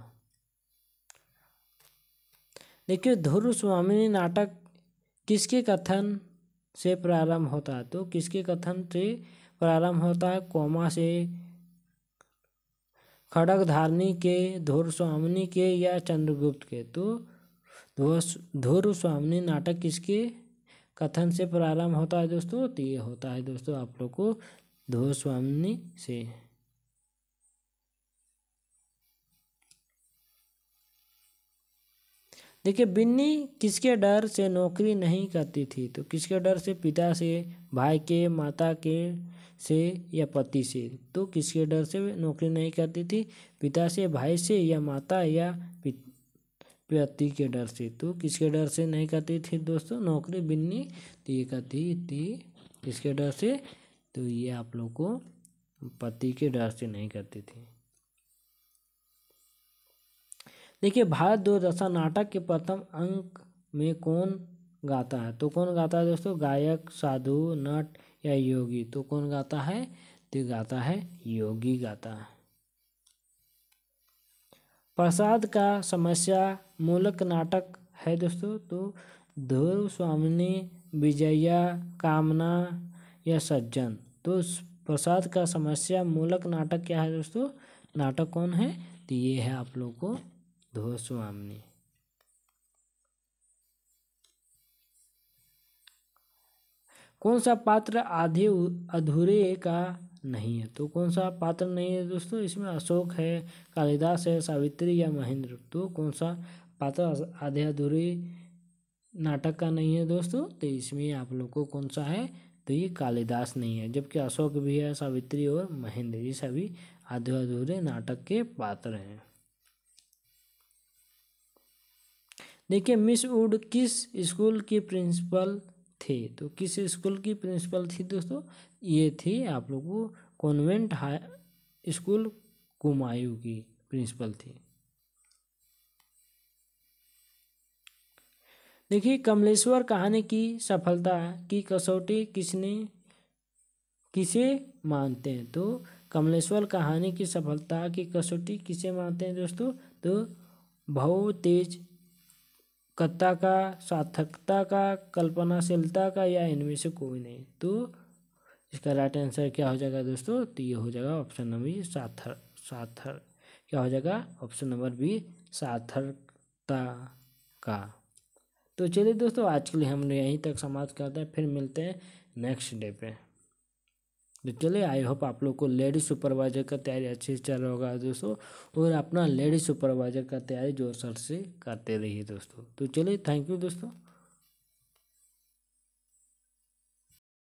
देखिए ध्रुव स्वामी नाटक किसके कथन से प्रारंभ होता है तो किसके कथन से प्रारंभ होता है कोमा से खड़ग धारणी के धुर स्वामिनी के या चंद्रगुप्त के तो धुर स्वामिनी नाटक किसके कथन से प्रारंभ होता है दोस्तों तो ये होता है दोस्तों आप लोग को धुर स्वामिनी से देखिए बिन्नी किसके डर से नौकरी नहीं करती थी तो किसके डर से पिता से भाई के माता के से या पति से तो किसके डर से नौकरी नहीं करती थी पिता से भाई से या माता या पति के डर से तो किसके डर से नहीं करती थी दोस्तों नौकरी बिन्नी तो ये करती थी किसके डर से तो ये आप लोग को पति के डर से नहीं करती थी देखिए भारत दो नाटक के प्रथम अंक में कौन गाता है तो कौन गाता है दोस्तों गायक साधु नट या योगी तो कौन गाता है तो गाता है योगी गाता है प्रसाद का समस्या मूलक नाटक है दोस्तों तो ध्रुव स्वामिनी विजया कामना या सज्जन तो प्रसाद का समस्या मूलक नाटक क्या है दोस्तों नाटक कौन है तो ये है आप लोग को धोस्वामी कौन सा पात्र आधे अधूरे का नहीं है तो कौन सा पात्र नहीं है दोस्तों इसमें अशोक है कालिदास है सावित्री या महेंद्र तो कौन सा पात्र आधे अधूरे नाटक का नहीं है दोस्तों तो इसमें आप लोग को कौन सा है तो ये कालिदास नहीं है जबकि अशोक भी है सावित्री और महेंद्र ये सभी आधे अधूरे नाटक के पात्र हैं देखिए मिस वुड किस स्कूल की प्रिंसिपल थी तो किस स्कूल की प्रिंसिपल थी दोस्तों ये थी आप लोग को कॉन्वेंट हाई स्कूल कुमायू की प्रिंसिपल थी देखिए कमलेश्वर कहानी की सफलता की कसौटी किसने किसे मानते हैं तो कमलेश्वर कहानी की सफलता की कसौटी किसे मानते हैं दोस्तों तो भाव तेज कत्ता का सार्थकता का कल्पनाशीलता का या इनमें से कोई नहीं तो इसका राइट आंसर क्या हो जाएगा दोस्तों तो ये हो जाएगा ऑप्शन नंबर साथर साथर क्या हो जाएगा ऑप्शन नंबर बी सार्थकता का तो चलिए दोस्तों आज के लिए हमने यहीं तक समाप्त करते हैं फिर मिलते हैं नेक्स्ट डे पे तो चलिए आई होप आप लोग को लेडी सुपरवाइजर का तैयारी अच्छे से चल रहा होगा दोस्तों और अपना लेडी सुपरवाइजर का तैयारी जोर शोर से करते रहिए दोस्तों तो चलिए थैंक यू दोस्तों